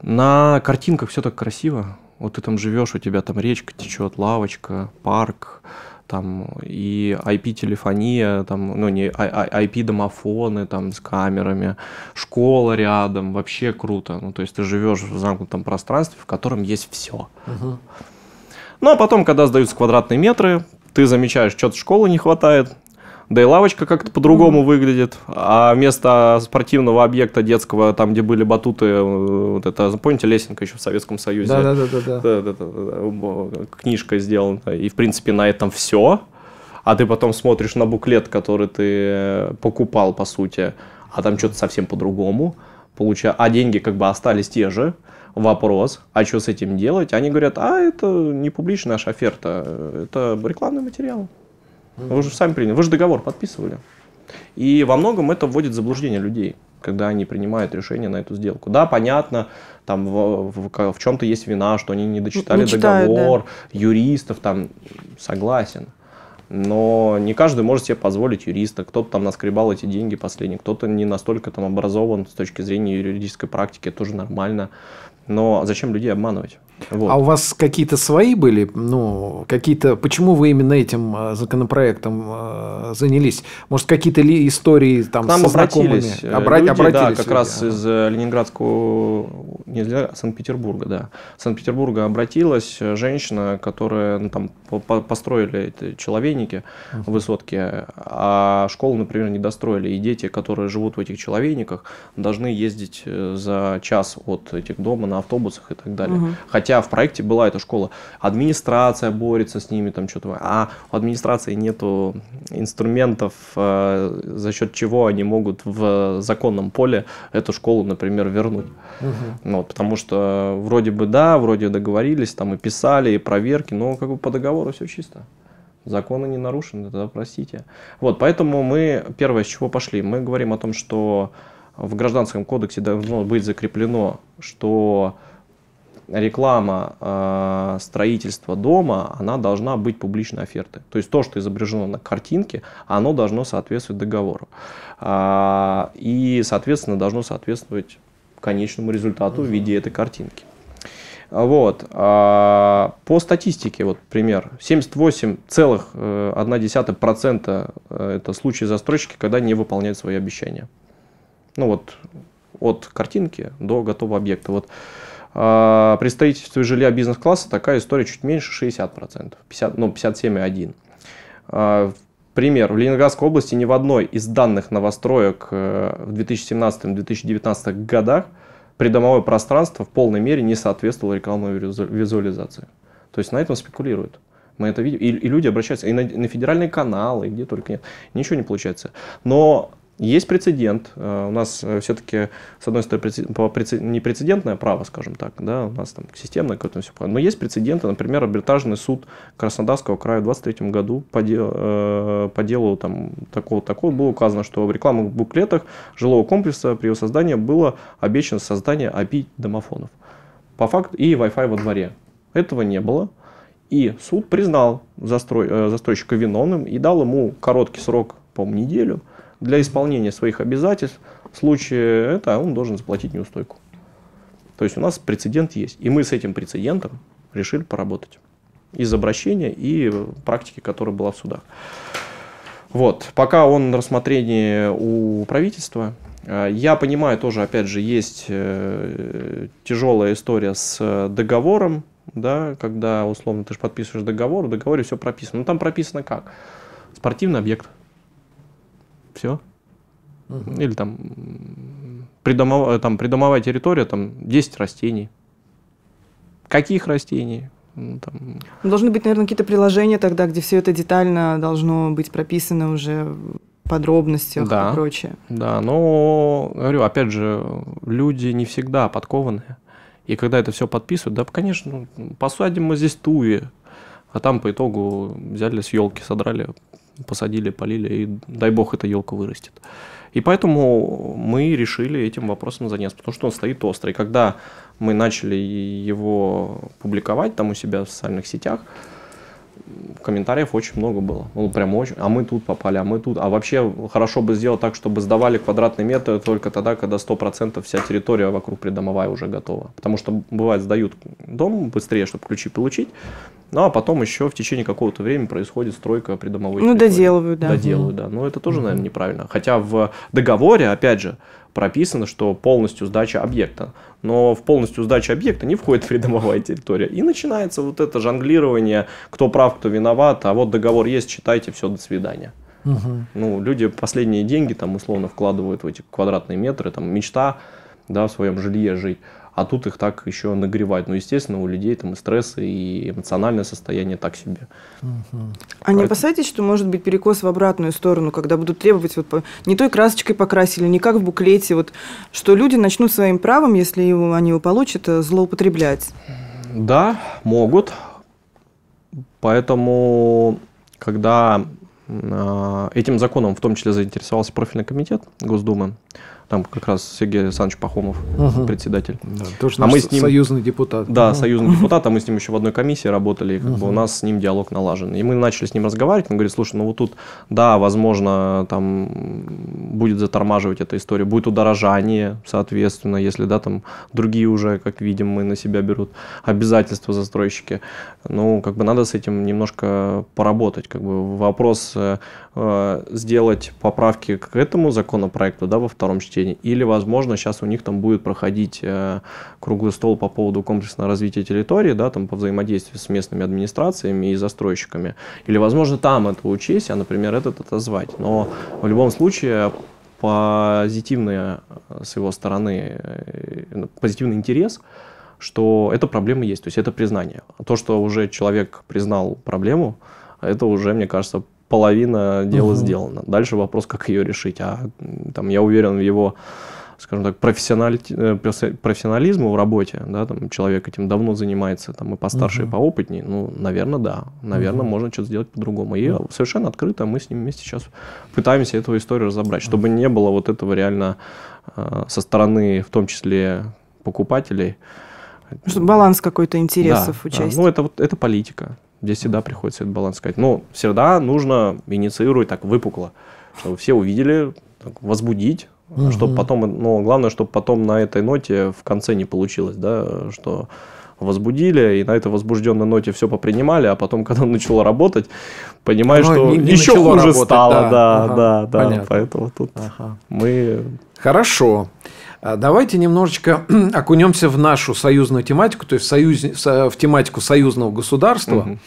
на картинках все так красиво. Вот ты там живешь, у тебя там речка течет, лавочка, парк, там и IP-телефония, там, ну не IP-домофоны а, а, там с камерами, школа рядом, вообще круто. Ну то есть ты живешь в замкнутом пространстве, в котором есть все. Угу. Ну а потом, когда сдаются квадратные метры, ты замечаешь, что-то школы не хватает, да и лавочка как-то по-другому mm-hmm. выглядит, а вместо спортивного объекта детского, там, где были батуты, э, вот это, помните, лесенка еще в Советском Союзе? Да-да-да. Книжка сделана, и, в принципе, на этом все, а ты потом смотришь на буклет, который ты э, покупал, по сути, а там что-то совсем по-другому, получа... а деньги как бы остались те же, вопрос, а что с этим делать? Они говорят, а это не публичная наша оферта, это рекламный материал. Вы же сами приняли, вы же договор подписывали. И во многом это вводит в заблуждение людей, когда они принимают решение на эту сделку. Да, понятно, там в, в, в чем-то есть вина, что они не дочитали ну, не читают, договор, да. юристов там согласен. Но не каждый может себе позволить юриста. Кто-то там наскребал эти деньги последние, кто-то не настолько там образован с точки зрения юридической практики, это тоже нормально. Но зачем людей обманывать? Вот. А у вас какие-то свои были, ну, какие-то, почему вы именно этим э, законопроектом э, занялись? Может, какие-то ли истории там К обратились знакомыми? Э, Обра- люди, обратились да, как люди. раз из э, Ленинградского, не из Санкт-Петербурга, да. Санкт-Петербурга обратилась женщина, которая, ну, там, построили эти человейники, uh-huh. высотки, а школу, например, не достроили, и дети, которые живут в этих человейниках, должны ездить за час от этих дома на автобусах и так далее. Uh-huh. Хотя Хотя в проекте была эта школа. Администрация борется с ними, там что-то. А у администрации нету инструментов, э, за счет чего они могут в законном поле эту школу, например, вернуть. Угу. Вот, потому что вроде бы да, вроде договорились, там и писали, и проверки, но как бы по договору все чисто. Законы не нарушены, тогда простите. Вот, поэтому мы первое, с чего пошли, мы говорим о том, что в Гражданском кодексе должно быть закреплено, что реклама э, строительства дома, она должна быть публичной офертой. То есть то, что изображено на картинке, оно должно соответствовать договору. Э, и, соответственно, должно соответствовать конечному результату в виде этой картинки. Вот. А по статистике, вот пример, 78,1% э, это случаи застройщики, когда не выполняют свои обещания. Ну вот, от картинки до готового объекта. Вот а, при строительстве жилья бизнес-класса такая история чуть меньше 60%, 50, ну 57,1%. А, пример. В Ленинградской области ни в одной из данных новостроек э, в 2017-2019 годах придомовое пространство в полной мере не соответствовало рекламной визуализации. То есть на этом спекулируют. Мы это видим. И, и люди обращаются и на, на федеральные каналы, и где только нет. Ничего не получается. Но есть прецедент. Э, у нас э, все-таки, с одной стороны, не прецедентное право, скажем так, да, у нас там системное какое-то все. Но есть прецеденты, например, арбитражный суд Краснодарского края в 23 году по, де, э, по делу там такого-такого было указано, что в рекламных буклетах жилого комплекса при его создании было обещано создание API домофонов. По факту и Wi-Fi во дворе. Этого не было. И суд признал застрой, застройщика виновным и дал ему короткий срок, по-моему, неделю – для исполнения своих обязательств в случае это он должен заплатить неустойку. То есть у нас прецедент есть. И мы с этим прецедентом решили поработать. Из обращения и практики, которая была в судах. Вот. Пока он на рассмотрении у правительства. Э, я понимаю, тоже, опять же, есть э, тяжелая история с договором, да, когда, условно, ты же подписываешь договор, в договоре все прописано. Но ну, там прописано как? Спортивный объект – все. Угу. Или там, придомовая, там придомовая территория, там 10 растений. Каких растений? Ну, там... Ну, должны быть, наверное, какие-то приложения тогда, где все это детально должно быть прописано уже подробностях да, и прочее. Да, но, говорю, опять же, люди не всегда подкованные. И когда это все подписывают, да, конечно, посадим мы здесь туи, а там по итогу взяли с елки, содрали посадили, полили, и дай бог эта елка вырастет. И поэтому мы решили этим вопросом заняться, потому что он стоит острый. Когда мы начали его публиковать там у себя в социальных сетях, комментариев очень много было. Ну, прям очень. А мы тут попали, а мы тут. А вообще хорошо бы сделать так, чтобы сдавали квадратный метр только тогда, когда 100% вся территория вокруг придомовая уже готова. Потому что бывает сдают дом быстрее, чтобы ключи получить. Ну, а потом еще в течение какого-то времени происходит стройка придомовой Ну, территории. доделывают, да. Доделывают, да. Но ну, это тоже, наверное, неправильно. Хотя в договоре, опять же, прописано, что полностью сдача объекта. Но в полностью сдача объекта не входит придомовая территория. И начинается вот это жонглирование, кто прав, кто виноват, а вот договор есть, читайте, все, до свидания. Угу. Ну, люди последние деньги там условно вкладывают в эти квадратные метры, там мечта, да, в своем жилье жить а тут их так еще нагревать. Ну, естественно, у людей там и стрессы, и эмоциональное состояние так себе. Угу. А не опасайтесь, что может быть перекос в обратную сторону, когда будут требовать вот не той красочкой покрасили, не как в буклете, вот, что люди начнут своим правом, если его, они его получат, э, злоупотреблять? Да, могут. Поэтому, когда э, этим законом в том числе заинтересовался профильный комитет Госдумы, там как раз Сергей Александрович Пахомов, угу. председатель. Да, тоже а мы с ним... союзный депутат. Да, угу. союзный депутат, а мы с ним еще в одной комиссии работали, и как угу. бы у нас с ним диалог налажен. И мы начали с ним разговаривать, он говорит, слушай, ну вот тут, да, возможно, там будет затормаживать эта история, будет удорожание, соответственно, если, да, там другие уже, как видим, мы на себя берут обязательства застройщики. Ну, как бы надо с этим немножко поработать. Как бы вопрос э, э сделать поправки к этому законопроекту, да, во втором чтении, соседей. Или, возможно, сейчас у них там будет проходить э, круглый стол по поводу комплексного развития территории, да, там по взаимодействию с местными администрациями и застройщиками. Или, возможно, там это учесть, а, например, этот отозвать. Но в любом случае позитивная э, с его стороны, э, ну, позитивный интерес что эта проблема есть, то есть это признание. А то, что уже человек признал проблему, это уже, мне кажется, половина дела угу. сделана. Дальше вопрос, как ее решить. А там я уверен в его скажем так, профессиональ... Э, профессионализму в работе, да, там человек этим давно занимается, там и постарше, угу. и поопытнее, ну, наверное, да, наверное, угу. можно что-то сделать по-другому. И угу. совершенно открыто мы с ним вместе сейчас пытаемся эту историю разобрать, чтобы не было вот этого реально а, со стороны, в том числе покупателей. Чтобы баланс какой-то интересов да, участия. Да. Ну, это, вот, это политика. Здесь всегда приходится этот баланс сказать. Но всегда нужно инициировать так выпукло, чтобы все увидели, так, возбудить, угу. чтобы потом, но главное, чтобы потом на этой ноте в конце не получилось, да, что возбудили, и на этой возбужденной ноте все попринимали, а потом, когда начало работать, понимаешь, Оно ну, что не, не еще хуже работать, стало. Да, да, ага, да, да. Понятно. Поэтому тут ага. мы... Хорошо. А, давайте немножечко окунемся в нашу союзную тематику, то есть в, союз... в тематику союзного государства. Угу.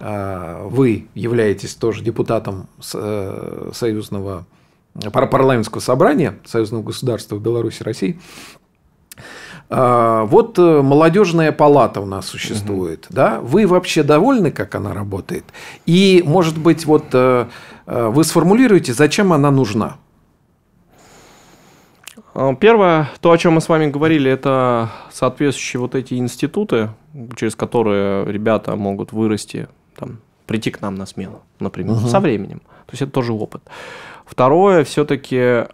Вы являетесь тоже депутатом э, союзного э, парламентского собрания союзного государства в Беларуси России. А, вот э, молодежная палата у нас существует, угу. да? Вы вообще довольны, как она работает? И, может быть, вот вы сформулируете, зачем она нужна? А, первое, то, о чем мы с вами говорили, это соответствующие вот эти институты, через которые ребята могут вырасти, там, прийти к нам на смену, например, угу. со временем. То есть это тоже опыт. Второе, все-таки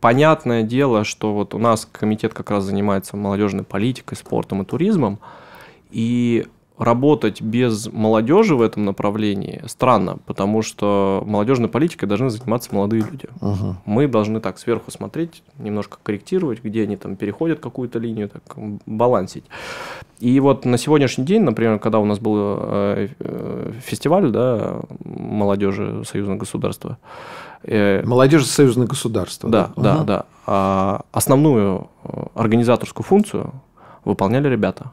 понятное дело, что вот у нас комитет как раз занимается молодежной политикой, спортом и туризмом, и работать без молодежи в этом направлении странно, потому что молодежной политикой должны заниматься молодые люди. Uh -huh. Мы должны так сверху смотреть, немножко корректировать, где они там переходят какую-то линию, так балансить. И вот на сегодняшний день, например, когда у нас был э, э, фестиваль да, молодежи Союзного государства, э, Молодежь Союзного государства. Да, да, да. Угу. да. А основную организаторскую функцию выполняли ребята.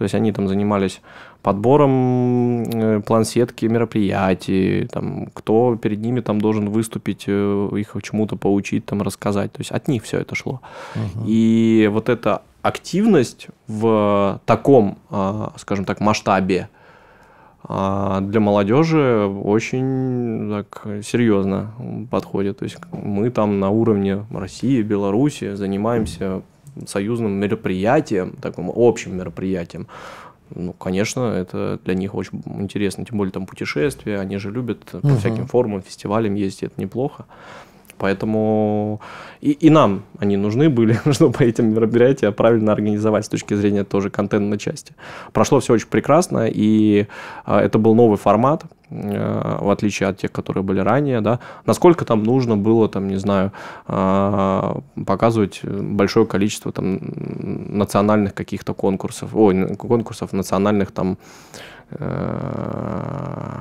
То есть они там занимались подбором э, план сетки мероприятий, там, кто перед ними там должен выступить, э, их чему-то поучить, там, рассказать. То есть от них все это шло. Угу. И вот эта активность в таком, а, скажем так, масштабе а, для молодежи очень так, серьезно подходит. То есть мы там на уровне России, Беларуси занимаемся союзным мероприятием, таком общим мероприятием, ну, конечно, это для них очень интересно, тем более там путешествия, они же любят угу. по всяким форумам, фестивалям ездить, это неплохо. Поэтому и, и нам они нужны были, чтобы эти мероприятия правильно организовать с точки зрения тоже контентной части. Прошло все очень прекрасно, и а, это был новый формат, э, в отличие от тех, которые были ранее, да, насколько там нужно было, там, не знаю, а, показывать большое количество там национальных каких-то конкурсов, о конкурсов национальных там э,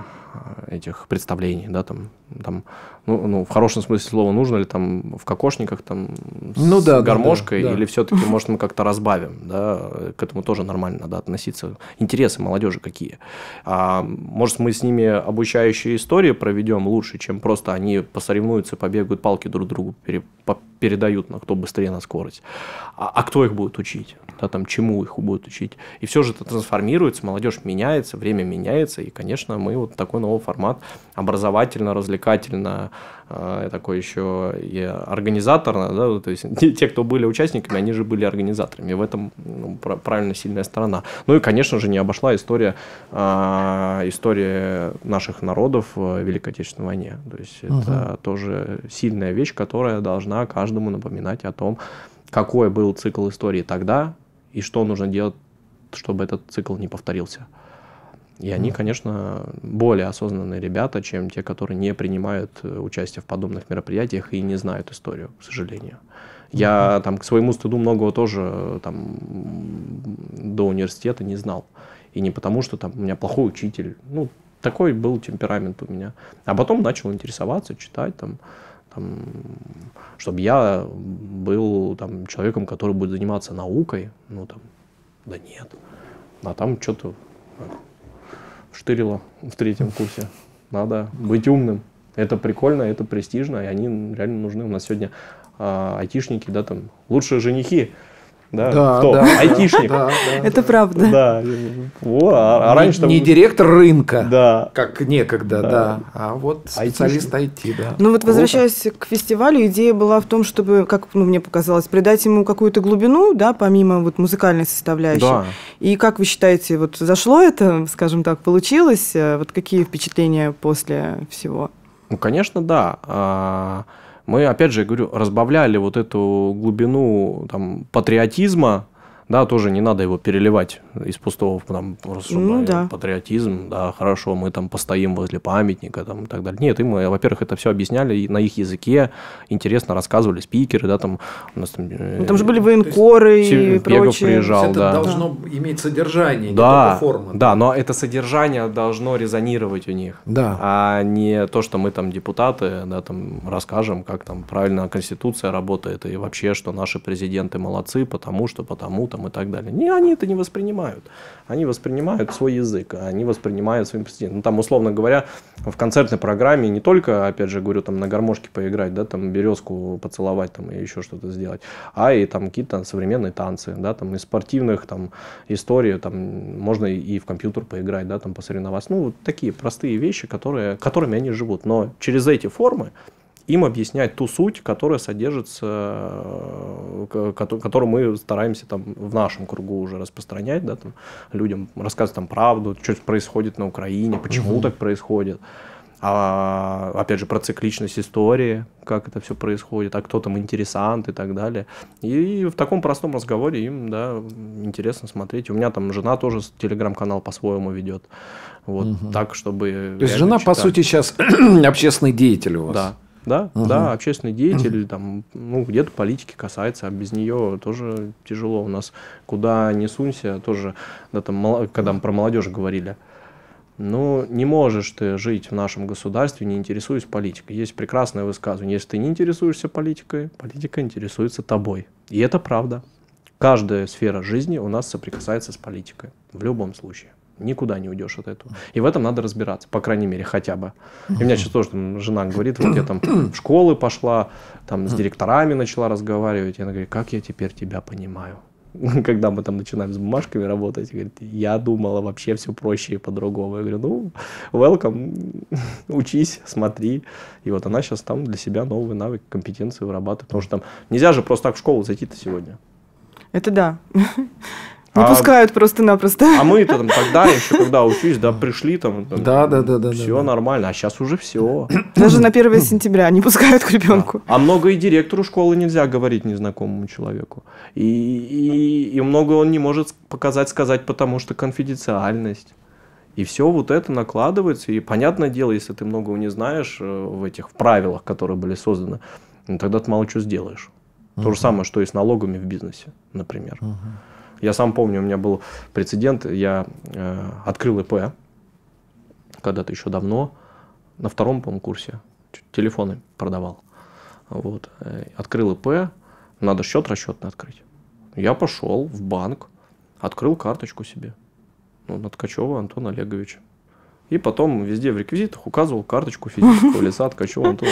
этих представлений, да, там, там ну, ну, в хорошем смысле слова, нужно ли там в кокошниках там ну, с да, гармошкой, да, да, или все-таки, может, мы как-то разбавим, да, к этому тоже нормально надо относиться. Интересы молодежи какие? А, может, мы с ними обучающие истории проведем лучше, чем просто они посоревнуются, побегают, палки друг другу пере, по, передают, на кто быстрее на скорость. А, а кто их будет учить? Да, там, чему их будет учить? И все же это трансформируется, молодежь меняется, время меняется, и, конечно, мы вот такой новый формат образовательно-развлекательно Э, я такой еще и организатор, да, ну, то есть те, кто были участниками, они же были организаторами. В этом ну, правильно сильная сторона. Ну и, конечно же, не обошла история, э, история наших народов в Великой Отечественной войне. То есть угу. это тоже сильная вещь, которая должна каждому напоминать о том, какой был цикл истории тогда и что нужно делать, чтобы этот цикл не повторился. И они, конечно, более осознанные ребята, чем те, которые не принимают э, участие в подобных мероприятиях и не знают историю, к сожалению. Я там к своему стыду многого тоже э, там до университета не знал. И не потому, что там у меня плохой учитель. Ну, такой был темперамент у меня. А потом начал интересоваться, читать там, там чтобы я был там человеком, который будет заниматься наукой. Ну, там, да нет. А там что-то штырило в третьем курсе. Надо быть умным. Это прикольно, это престижно, и они реально нужны. У нас сегодня а, айтишники, да, там лучшие женихи да, да, кто? Да, Айтишник. это правда. Да. Во, а, раньше не, директор рынка, да. как некогда, да. а вот специалист IT, да. Ну вот возвращаясь к фестивалю, идея была в том, чтобы, как ну, мне показалось, придать ему какую-то глубину, да, помимо вот музыкальной составляющей. Да. И как вы считаете, вот зашло это, скажем так, получилось? Э, вот какие впечатления после всего? Ну, конечно, да. А, мы, опять же, говорю, разбавляли вот эту глубину там, патриотизма, да, тоже не надо его переливать из пустого там, просто, ну, да. Э, патриотизм, да, хорошо, мы там постоим возле памятника там, и так далее. Нет, им, во-первых, это все объясняли на их языке, интересно рассказывали спикеры, да, там у нас там... Э, ну, там же были э, военкоры есть, и прочее. приезжал, это да. должно да. иметь содержание, да, не форма. Да, но это содержание должно резонировать у них, да. а не то, что мы там депутаты, да, там расскажем, как там правильно Конституция работает и вообще, что наши президенты молодцы, потому что, потому, там, там, и так далее. Не, они это не воспринимают. Они воспринимают свой язык, они воспринимают своим президент. Ну, там, условно говоря, в концертной программе не только, опять же, говорю, там на гармошке поиграть, да, там березку поцеловать там, и еще что-то сделать, а и там какие-то современные танцы, да, там из спортивных там истории, там можно и в компьютер поиграть, да, там посоревноваться. Ну, вот такие простые вещи, которые, которыми они живут. Но через эти формы им объяснять ту суть, которая содержится, э, которую мы стараемся там в нашем кругу уже распространять, да, там, людям рассказывать там правду, что происходит на Украине, почему угу. так происходит. А, опять же, про цикличность истории, как это все происходит, а кто там интересант и так далее. И в таком простом разговоре им, да, интересно смотреть. У меня там жена тоже телеграм-канал по-своему ведет. Вот угу. так, чтобы... То есть жена, читаю. по сути, сейчас общественный деятель у вас. Да. Да, угу. да, общественный деятель, там, ну, где-то политики касается, а без нее тоже тяжело у нас. Куда не сунься, тоже, да, там, когда мы про молодежь говорили, ну, не можешь ты жить в нашем государстве, не интересуясь политикой. Есть прекрасное высказывание. Если ты не интересуешься политикой, политика интересуется тобой. И это правда. Каждая сфера жизни у нас соприкасается с политикой. В любом случае. Никуда не уйдешь от этого. И в этом надо разбираться, по крайней мере, хотя бы. И у меня сейчас тоже там, жена говорит, вот я там в школы пошла, там с директорами начала разговаривать. Я говорю, как я теперь тебя понимаю? когда мы там начинаем с бумажками работать, говорит, я думала вообще все проще и по-другому. Я говорю, ну, welcome, учись, смотри. И вот она сейчас там для себя новые навыки, компетенции вырабатывает. Потому что там нельзя же просто так в школу зайти-то сегодня. Это да. А, Выпускают а, просто-напросто. А мы -то, там тогда еще, когда учились, да, пришли там. там да, да, да, да. Все да, нормально, да. а сейчас уже все. Даже на 1 сентября не пускают к ребенку. Да. А много и директору школы нельзя говорить незнакомому человеку. И, и, и много он не может показать, сказать, потому что конфиденциальность. И все вот это накладывается. И понятное дело, если ты многого не знаешь э, в этих в правилах, которые были созданы, ну, тогда ты мало что сделаешь. Uh-huh. То же самое, что и с налогами в бизнесе, например. uh я сам помню, у меня был прецедент, я э, открыл ИП когда-то еще давно, на втором, по курсе, телефоны продавал. Вот. Э, открыл ИП, надо счет расчетный открыть. Я пошел в банк, открыл карточку себе. Ну, на Ткачева Антона Олеговича. И потом везде в реквизитах указывал карточку физического лица Ткачева Антона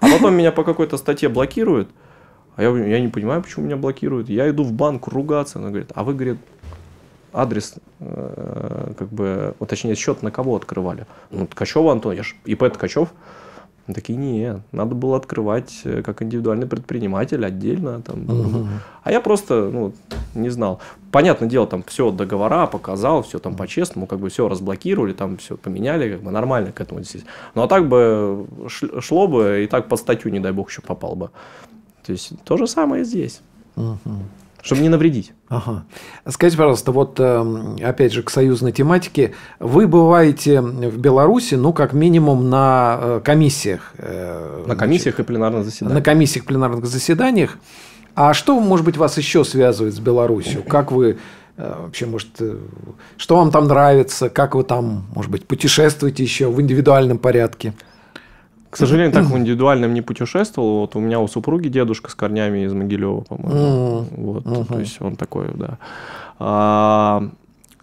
А потом меня по какой-то статье блокируют – а я, я не понимаю, почему меня блокируют. Я иду в банк ругаться. Она говорит, а вы, говорит, адрес, э, как бы, вот, точнее, счет на кого открывали? Ну, Ткачева Антон, я же ИП Ткачев. Такие, не, надо было открывать э, как индивидуальный предприниматель отдельно. Там. Угу. А я просто ну, не знал. Понятное дело, там все договора показал, все там по-честному, как бы все разблокировали, там все поменяли, как бы нормально к этому здесь. Ну а так бы шло бы, и так по статью, не дай бог, еще попал бы. То есть то же самое здесь. Угу. Чтобы не навредить. Ага. Скажите, пожалуйста, вот эм, опять же к союзной тематике. Вы бываете в Беларуси, ну, как минимум, на э, комиссиях. Э, на комиссиях значит, и пленарных заседаниях. На комиссиях пленарных заседаниях. А что, может быть, вас еще связывает с Беларусью? Как вы э, вообще, может, что вам там нравится? Как вы там, может быть, путешествуете еще в индивидуальном порядке? К сожалению, так в индивидуальном не путешествовал. Вот у меня у супруги дедушка с корнями из Могилева, по-моему. Вот, то есть он такой, да. А,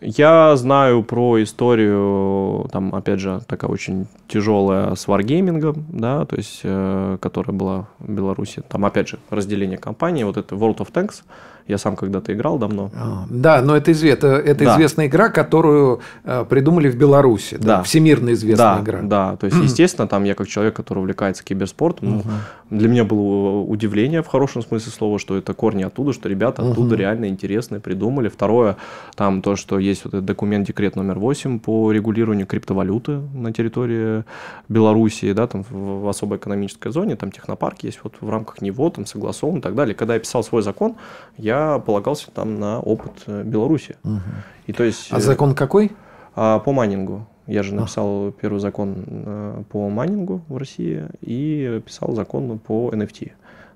я знаю про историю, там, опять же, такая очень тяжелая с варгеймингом, да, то есть, э, которая была в Беларуси. Там, опять же, разделение компании, вот это World of Tanks. Uh я сам когда-то играл давно. А, да, но это, изве... это, это да. известная игра, которую э, придумали в Беларуси. Да. да. Всемирно известная да, игра. Да, то есть, естественно, там я как человек, который увлекается киберспортом, угу. для меня было удивление в хорошем смысле слова, что это корни оттуда, что ребята угу. оттуда реально интересные придумали. Второе, там то, что есть вот этот документ, декрет номер 8 по регулированию криптовалюты на территории Беларуси, да, там в особой экономической зоне, там технопарк есть, вот в рамках него там согласован и так далее. Когда я писал свой закон, я я полагался там на опыт э, Беларуси. Угу. И то есть, а э, закон какой? А, по майнингу. Я же а. написал а. первый закон э, по майнингу в России и писал закон по NFT.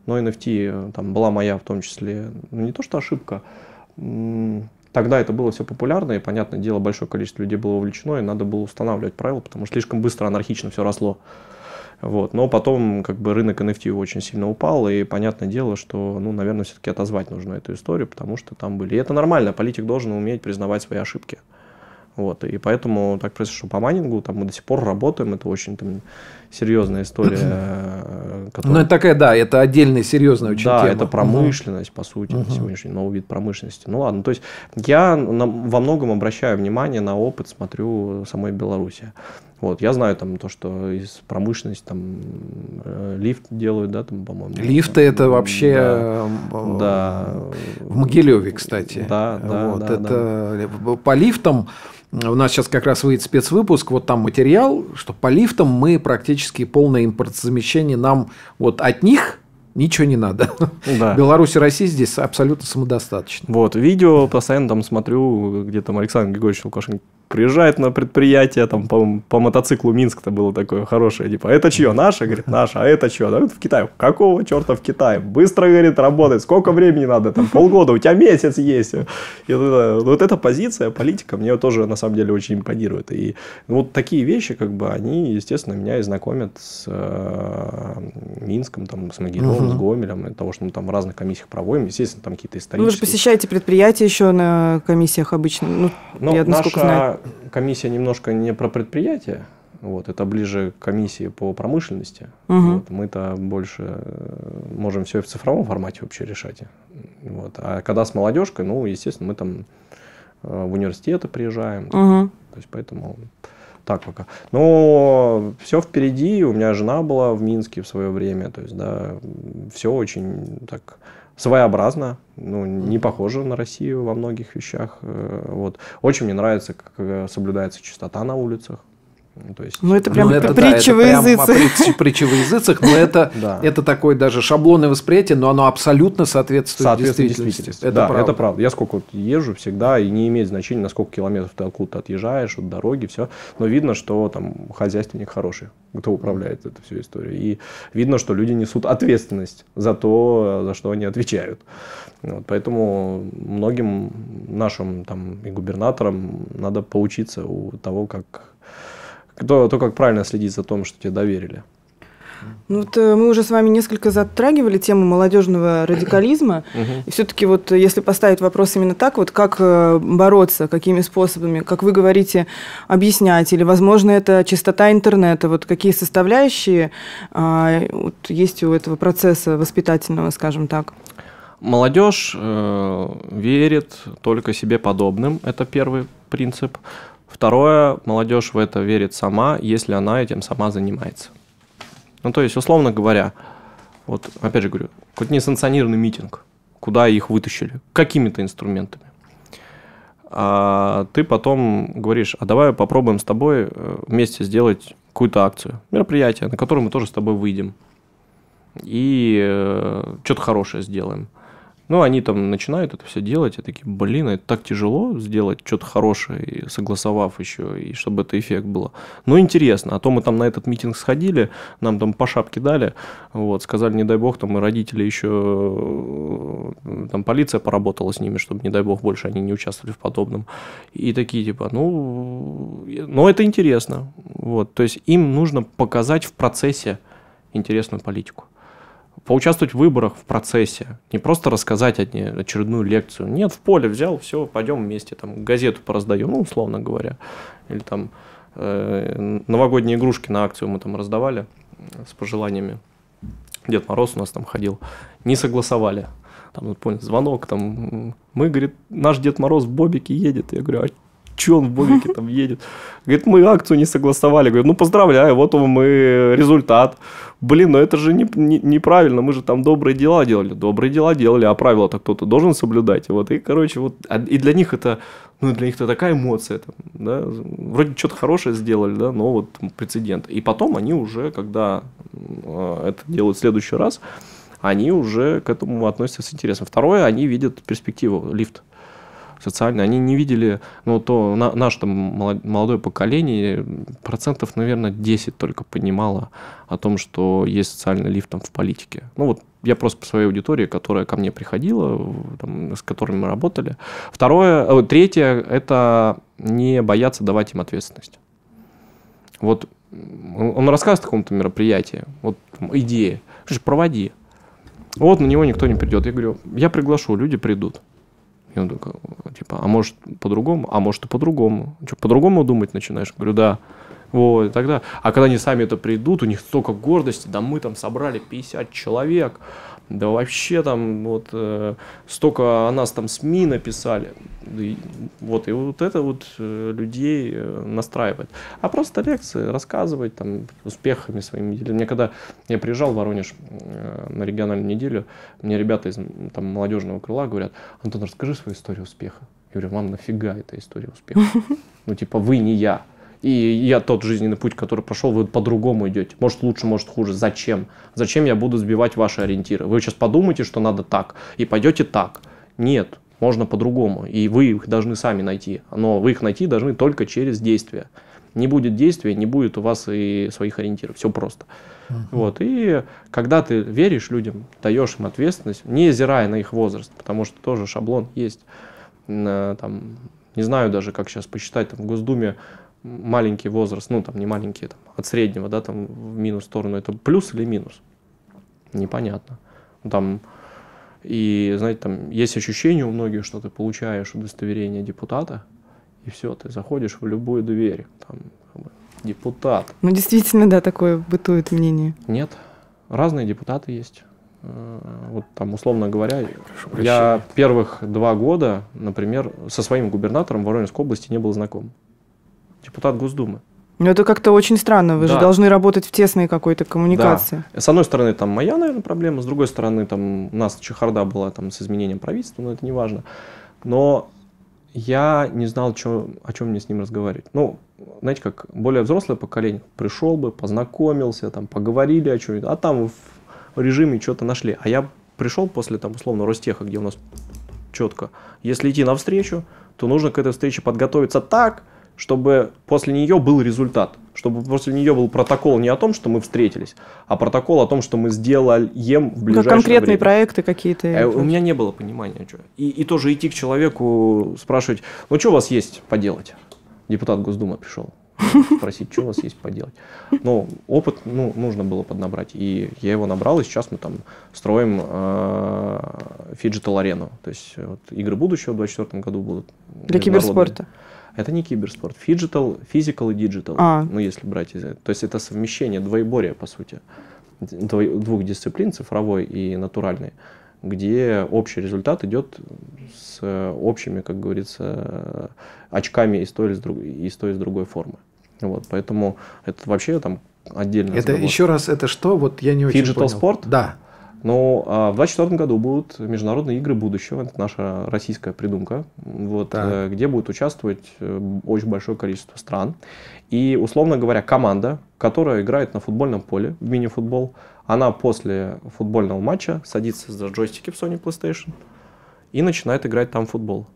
Но NFT там была моя в том числе, ну не то что ошибка, Тогда это было все популярно, и, понятное дело, большое количество людей было увлечено, и надо было устанавливать правила, потому что слишком быстро анархично все росло. Вот. Но потом как бы рынок NFT очень сильно упал, и понятное дело, что, ну, наверное, все-таки отозвать нужно эту историю, потому что там были. И это нормально, политик должен уметь признавать свои ошибки. Вот, и поэтому так произошло по майнингу, там мы до сих пор работаем, это очень там серьезная история. Э, которая... Ну, это такая, да, это отдельная серьезная очень да, тема. это промышленность, угу. по сути, угу. сегодняшний новый вид промышленности. Ну, ладно, то есть я на, во многом обращаю внимание на опыт, смотрю, самой Беларуси. Вот, я знаю там то, что из промышленности там э, лифт делают, да, там, по-моему. Лифты это вообще да, э, да. в Могилеве, кстати. Да, да, вот, да, это да. по лифтам. У нас сейчас как раз выйдет спецвыпуск, вот там материал, что по лифтам мы практически полное импортозамещение нам вот от них ничего не надо. Да. Беларусь и Россия здесь абсолютно самодостаточны. Вот, видео постоянно там смотрю, где там Александр Григорьевич Лукашенко приезжает на предприятие, там, по, по мотоциклу Минск это было такое хорошее, типа, «А это чье, наше? Говорит, наше, а это чье? Да, в Китае. Какого черта в Китае? Быстро, говорит, работает, сколько времени надо? Там, полгода, у тебя месяц есть. И, вот эта позиция, политика, мне тоже, на самом деле, очень импонирует. И вот такие вещи, как бы, они, естественно, меня и знакомят с э, Минском, там, с Могилевым, угу. с Гомелем, и того, что мы там в разных комиссиях проводим, естественно, там какие-то исторические. Ну, вы же посещаете предприятия еще на комиссиях обычно, ну, Но ну, я насколько наша... знаю комиссия немножко не про предприятие, вот, это ближе к комиссии по промышленности. Угу. Вот, мы-то больше э, можем все в цифровом формате вообще решать. Вот. А когда с молодежкой, ну, естественно, мы там э, в университеты приезжаем. Угу. То есть поэтому так пока. Но все впереди. У меня жена была в Минске в свое время. То есть, да, все очень так своеобразно, ну, не похоже на Россию во многих вещах. Э, вот. Очень мне нравится, как э, соблюдается чистота на улицах. Ну, то есть, ну, это прям ну, это, притча да, во языцах. Притча во языцах, но это, да. это такое даже шаблонное восприятие, но оно абсолютно соответствует, соответствует действительности. действительности. Это, да, правда. это правда. Я сколько вот езжу всегда, и не имеет значения, на сколько километров ты откуда-то отъезжаешь, от дороги, все. Но видно, что там хозяйственник хороший, кто управляет эту всю историю. И видно, что люди несут ответственность за то, за что они отвечают. Вот, поэтому многим нашим там, и губернаторам надо поучиться у того, как то, то, как правильно следить за том, что тебе доверили. Ну, вот э, мы уже с вами несколько затрагивали тему молодежного радикализма. И все-таки вот э, если поставить вопрос именно так, вот как э, бороться, какими способами, как вы говорите, объяснять, или, возможно, это чистота интернета, вот какие составляющие а, вот, есть у этого процесса воспитательного, скажем так? Молодежь э, верит только себе подобным, это первый принцип. Второе, молодежь в это верит сама, если она этим сама занимается. Ну, то есть, условно говоря, вот, опять же говорю, какой-то несанкционированный митинг, куда их вытащили, какими-то инструментами. А ты потом говоришь, а давай попробуем с тобой э, вместе сделать какую-то акцию, мероприятие, на которое мы тоже с тобой выйдем. И э, что-то хорошее сделаем. Ну, они там начинают это все делать, и такие, блин, это так тяжело сделать что-то хорошее, и согласовав еще, и чтобы это эффект было. Ну, интересно, а то мы там на этот митинг сходили, нам там по шапке дали, вот, сказали, не дай бог, там и родители еще, э, там полиция поработала с ними, чтобы, не дай бог, больше они не участвовали в подобном. И такие, типа, ну, но это интересно, вот, то есть им нужно показать в процессе интересную политику поучаствовать в выборах, в процессе. Не просто рассказать одни очередную лекцию. Нет, в поле взял, все, пойдем вместе, там, газету пораздаем, ну, условно говоря. Или там э, новогодние игрушки на акцию мы там раздавали с пожеланиями. Дед Мороз у нас там ходил. Не согласовали. Там, вот, понял, звонок, там, мы, говорит, наш Дед Мороз в Бобике едет. Я говорю, а что он в Бобике там едет? Говорит, мы акцию не согласовали. Говорит, ну поздравляю, вот вам мы результат. Блин, но ну это же не, не, неправильно, мы же там добрые дела делали. Добрые дела делали, а правила-то кто-то должен соблюдать. Вот, и, короче, вот, а, и для них это, ну, для них это такая эмоция. Там, да? Вроде что-то хорошее сделали, да, но вот прецедент. И потом они уже, когда а, это делают в следующий раз, они уже к этому относятся с интересом. Второе, они видят перспективу, лифт социальные, они не видели, ну, то на, наше там молодое поколение процентов, наверное, 10 только понимало о том, что есть социальный лифт там в политике. Ну, вот я просто по своей аудитории, которая ко мне приходила, там, с которыми мы работали. Второе, э, третье, это не бояться давать им ответственность. Вот он рассказывает о каком-то мероприятии, вот идея, проводи. Вот на него никто не придет. Я говорю, я приглашу, люди придут. И он такой, типа, а может по-другому? А может и по-другому. Что, по-другому думать начинаешь? Говорю, да. Вот, и тогда. А когда они сами это придут, у них столько гордости, да мы там собрали 50 человек, да вообще там вот э, столько о нас там СМИ написали. И, вот, и вот это вот э, людей э, настраивает. А просто лекции, рассказывать там успехами своими. Мне когда я приезжал в Воронеж э, на региональную неделю, мне ребята из там, молодежного крыла говорят, Антон, расскажи свою историю успеха. Я говорю, вам нафига эта история успеха? Ну типа вы не я. И я тот жизненный путь, который прошел, вы по-другому идете. Может лучше, может хуже. Зачем? Зачем я буду сбивать ваши ориентиры? Вы сейчас подумаете, что надо так, и пойдете так. Нет, можно по-другому. И вы их должны сами найти. Но вы их найти должны только через действие. Не будет действия, не будет у вас и своих ориентиров. Все просто. Uh-huh. Вот. И когда ты веришь людям, даешь им ответственность, не зирая на их возраст, потому что тоже шаблон есть. Э, там, не знаю даже, как сейчас посчитать, там, в Госдуме маленький возраст, ну там не маленький, там, от среднего, да, там в минус сторону, это плюс или минус? Непонятно. Там, и, знаете, там есть ощущение у многих, что ты получаешь удостоверение депутата, и все, ты заходишь в любую дверь, там, депутат. Ну, действительно, да, такое бытует мнение. Нет, разные депутаты есть. Э, вот там, условно говоря, я первых два года, например, со своим губернатором Воронежской области не был знаком депутат Госдумы. Ну, это как-то очень странно. Вы да. же должны работать в тесной какой-то коммуникации. Да. С одной стороны, там моя, наверное, проблема. С другой стороны, там у нас чехарда была там с изменением правительства, но это не важно. Но я не знал, чё, о чем мне с ним разговаривать. Ну, знаете, как более взрослое поколение пришел бы, познакомился, там, поговорили о чем-нибудь, а там в режиме что-то нашли. А я пришел после, там, условно, Ростеха, где у нас четко, если идти навстречу, то нужно к этой встрече подготовиться так, чтобы после нее был результат, чтобы после нее был протокол не о том, что мы встретились, а протокол о том, что мы сделали ем в ближайшее конкретные время. проекты какие-то. Э, у меня не было понимания, что. И, и тоже идти к человеку, спрашивать, ну что у вас есть поделать? Депутат Госдумы пришел спросить, что у вас есть поделать. Но ну, опыт ну, нужно было поднабрать. И я его набрал, и сейчас мы там строим э, фиджитал-арену. То есть вот, игры будущего в 2024 году будут. Для киберспорта. Народные. Это не киберспорт. Фиджитал, физикал и диджитал. А. Ну, если брать из этого. То есть это совмещение двоеборья по сути. Двух дисциплин, цифровой и натуральной, где общий результат идет с э, общими, как говорится, очками и с той, и с, друг, с, с другой формы. Вот, поэтому это вообще там отдельно. Это разговор. еще раз, это что? Вот я не очень Фиджитал спорт? Да. Но ну, а, в 2024 году будут международные игры будущего, это наша российская придумка, вот, да. Э, где будет участвовать э, очень большое количество стран. И, условно говоря, команда, которая играет на футбольном поле, в мини-футбол, она после футбольного матча садится за джойстики в Sony PlayStation и начинает играть там в футбол.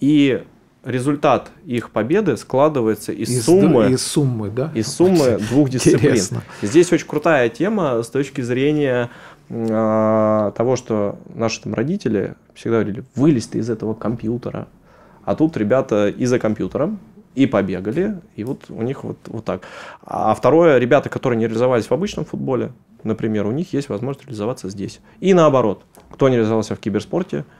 И результат их победы складывается из, из суммы, из суммы, да? из суммы двух дисциплин. Здесь очень крутая тема с точки зрения а, того, что наши там родители всегда говорили, вылезь ты из этого компьютера. А тут ребята и за компьютером, и побегали, и вот у них вот, вот так. А второе, ребята, которые не реализовались в обычном футболе, например, у них есть возможность реализоваться здесь. И наоборот, кто не реализовался в киберспорте –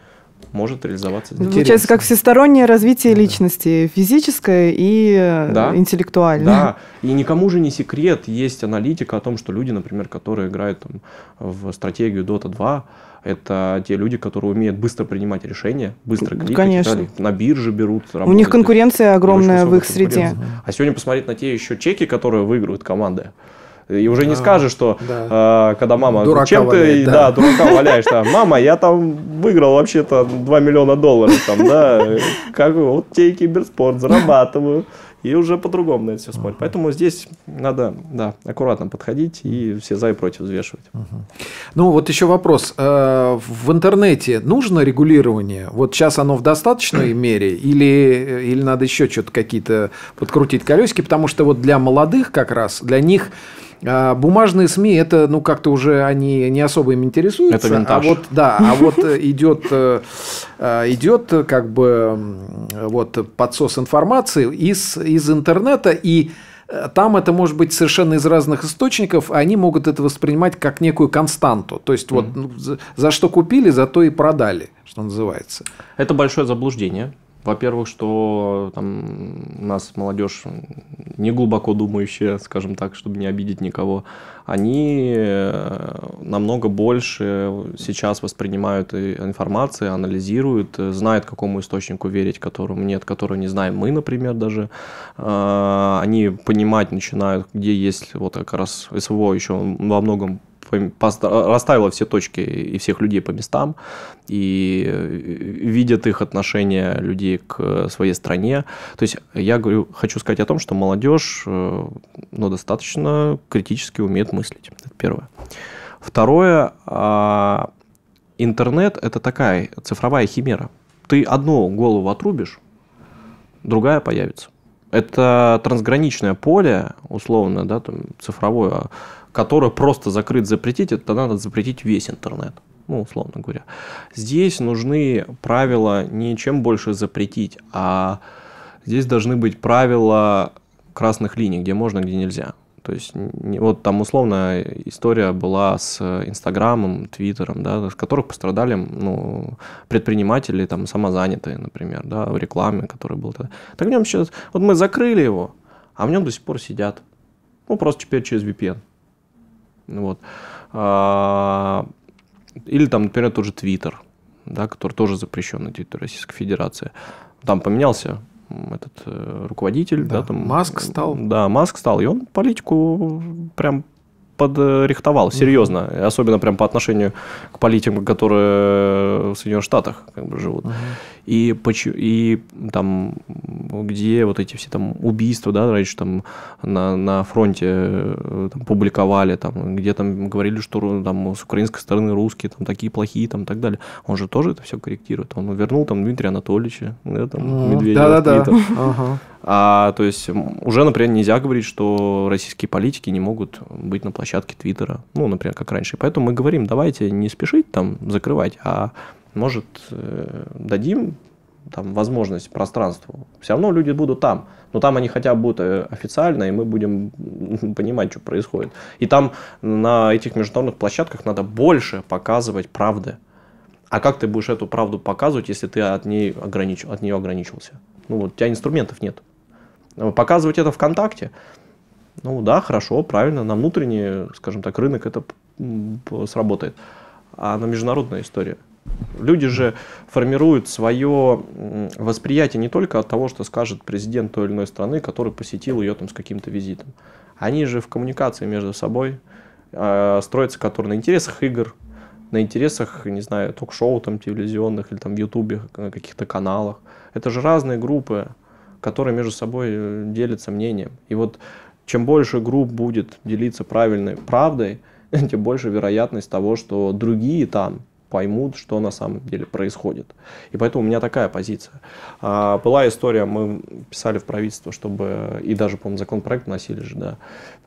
может реализоваться. Ну, Интересно. Получается, как всестороннее развитие да. личности, физическое и э, да. интеллектуальное. Да, и никому же не секрет, есть аналитика о том, что люди, например, которые играют там, в стратегию Dota 2, это те люди, которые умеют быстро принимать решения, быстро ну, кликать, Конечно. Далее, на бирже берут. Работают, У них конкуренция огромная в их среде. А сегодня посмотреть на те еще чеки, которые выигрывают команды. И уже не а, скажешь, что да. э, когда мама, ну, дурака чем валяет, ты, да. да, дурака валяешь, там, мама, я там выиграл вообще-то 2 миллиона долларов, там, да, как вот тебе киберспорт, зарабатываю. И уже по-другому на это все смотрит. Uh-huh. Поэтому здесь надо, да, аккуратно подходить и все за и против взвешивать. Uh-huh. Ну, вот еще вопрос. Э, в интернете нужно регулирование? Вот сейчас оно в достаточной мере или, э, или надо еще что-то какие-то подкрутить колесики? Потому что вот для молодых как раз, для них а бумажные СМИ, это, ну, как-то уже они не особо им интересуются. Это винтаж. А вот, да, а вот идет, э, идет э, а, э, как бы вот подсос информации из, из интернета, и там это может быть совершенно из разных источников, а они могут это воспринимать как некую константу. То есть, mm-hmm. вот ну, за, за что купили, за то и продали, что называется. Это большое заблуждение. Во-первых, что там у нас молодежь не глубоко думающая, скажем так, чтобы не обидеть никого, они э, намного больше сейчас воспринимают информацию, анализируют, э, знают, какому источнику верить, которому нет, которого не знаем мы, например, даже. Э, они понимать начинают, где есть вот как раз СВО еще во многом расставила все точки и всех людей по местам, и э, видят их отношение людей к своей стране. То есть я говорю, хочу сказать о том, что молодежь э, ну, достаточно критически умеет мыслить. Это первое. Второе, а, интернет – это такая цифровая химера. Ты одну голову отрубишь, другая появится. Это трансграничное поле, условно, да, там, цифровое, которую просто закрыть, запретить, это надо запретить весь интернет. Ну, условно говоря. Здесь нужны правила не чем больше запретить, а здесь должны быть правила красных линий, где можно, где нельзя. То есть вот там условно история была с Инстаграмом, Твиттером, да, с которых пострадали ну, предприниматели, там, самозанятые, например, да, в рекламе, который был тогда. Так в нем сейчас... Вот мы закрыли его, а в нем до сих пор сидят. Ну, просто теперь через VPN. Вот. А, или там, например, тот же Твиттер, да, который тоже запрещен на территории Российской Федерации. Там поменялся этот э, руководитель, да, да там Маск стал, да, Маск стал, и он политику прям подрихтовал, серьезно, uh -huh. особенно прям по отношению к политикам, которые в Соединенных Штатах как бы живут. Uh -huh и, и там, где вот эти все там убийства, да, раньше там на, на фронте э, там, публиковали, там, где там говорили, что там с украинской стороны русские там такие плохие, там, так далее. Он же тоже это все корректирует. Он вернул там Дмитрия Анатольевича, да, там, а, Медведева. Да-да-да. А, то есть уже, например, нельзя говорить, что российские политики не могут быть на площадке Твиттера, ну, например, как раньше. Поэтому мы говорим, давайте не спешить там закрывать, а может, э, дадим там возможность пространству. Все равно люди будут там. Но там они хотя бы будут э, официально, и мы будем понимать, что происходит. И там на этих международных площадках надо больше показывать правды. А как ты будешь эту правду показывать, если ты от, ней огранич... от нее ограничился? Ну, вот, у тебя инструментов нет. А показывать это ВКонтакте, ну да, хорошо, правильно, на внутренний, скажем так, рынок это сработает. А на международная история – Люди же формируют свое восприятие не только от того, что скажет президент той или иной страны, который посетил ее там с каким-то визитом. Они же в коммуникации между собой э, строятся, которые на интересах игр, на интересах, не знаю, ток-шоу там телевизионных или там в Ютубе, каких-то каналах. Это же разные группы, которые между собой э, делятся мнением. И вот чем больше групп будет делиться правильной правдой, тем больше вероятность того, что другие там поймут, что на самом деле происходит. И поэтому у меня такая позиция. А, была история, мы писали в правительство, чтобы, и даже, по-моему, законопроект носили же, да,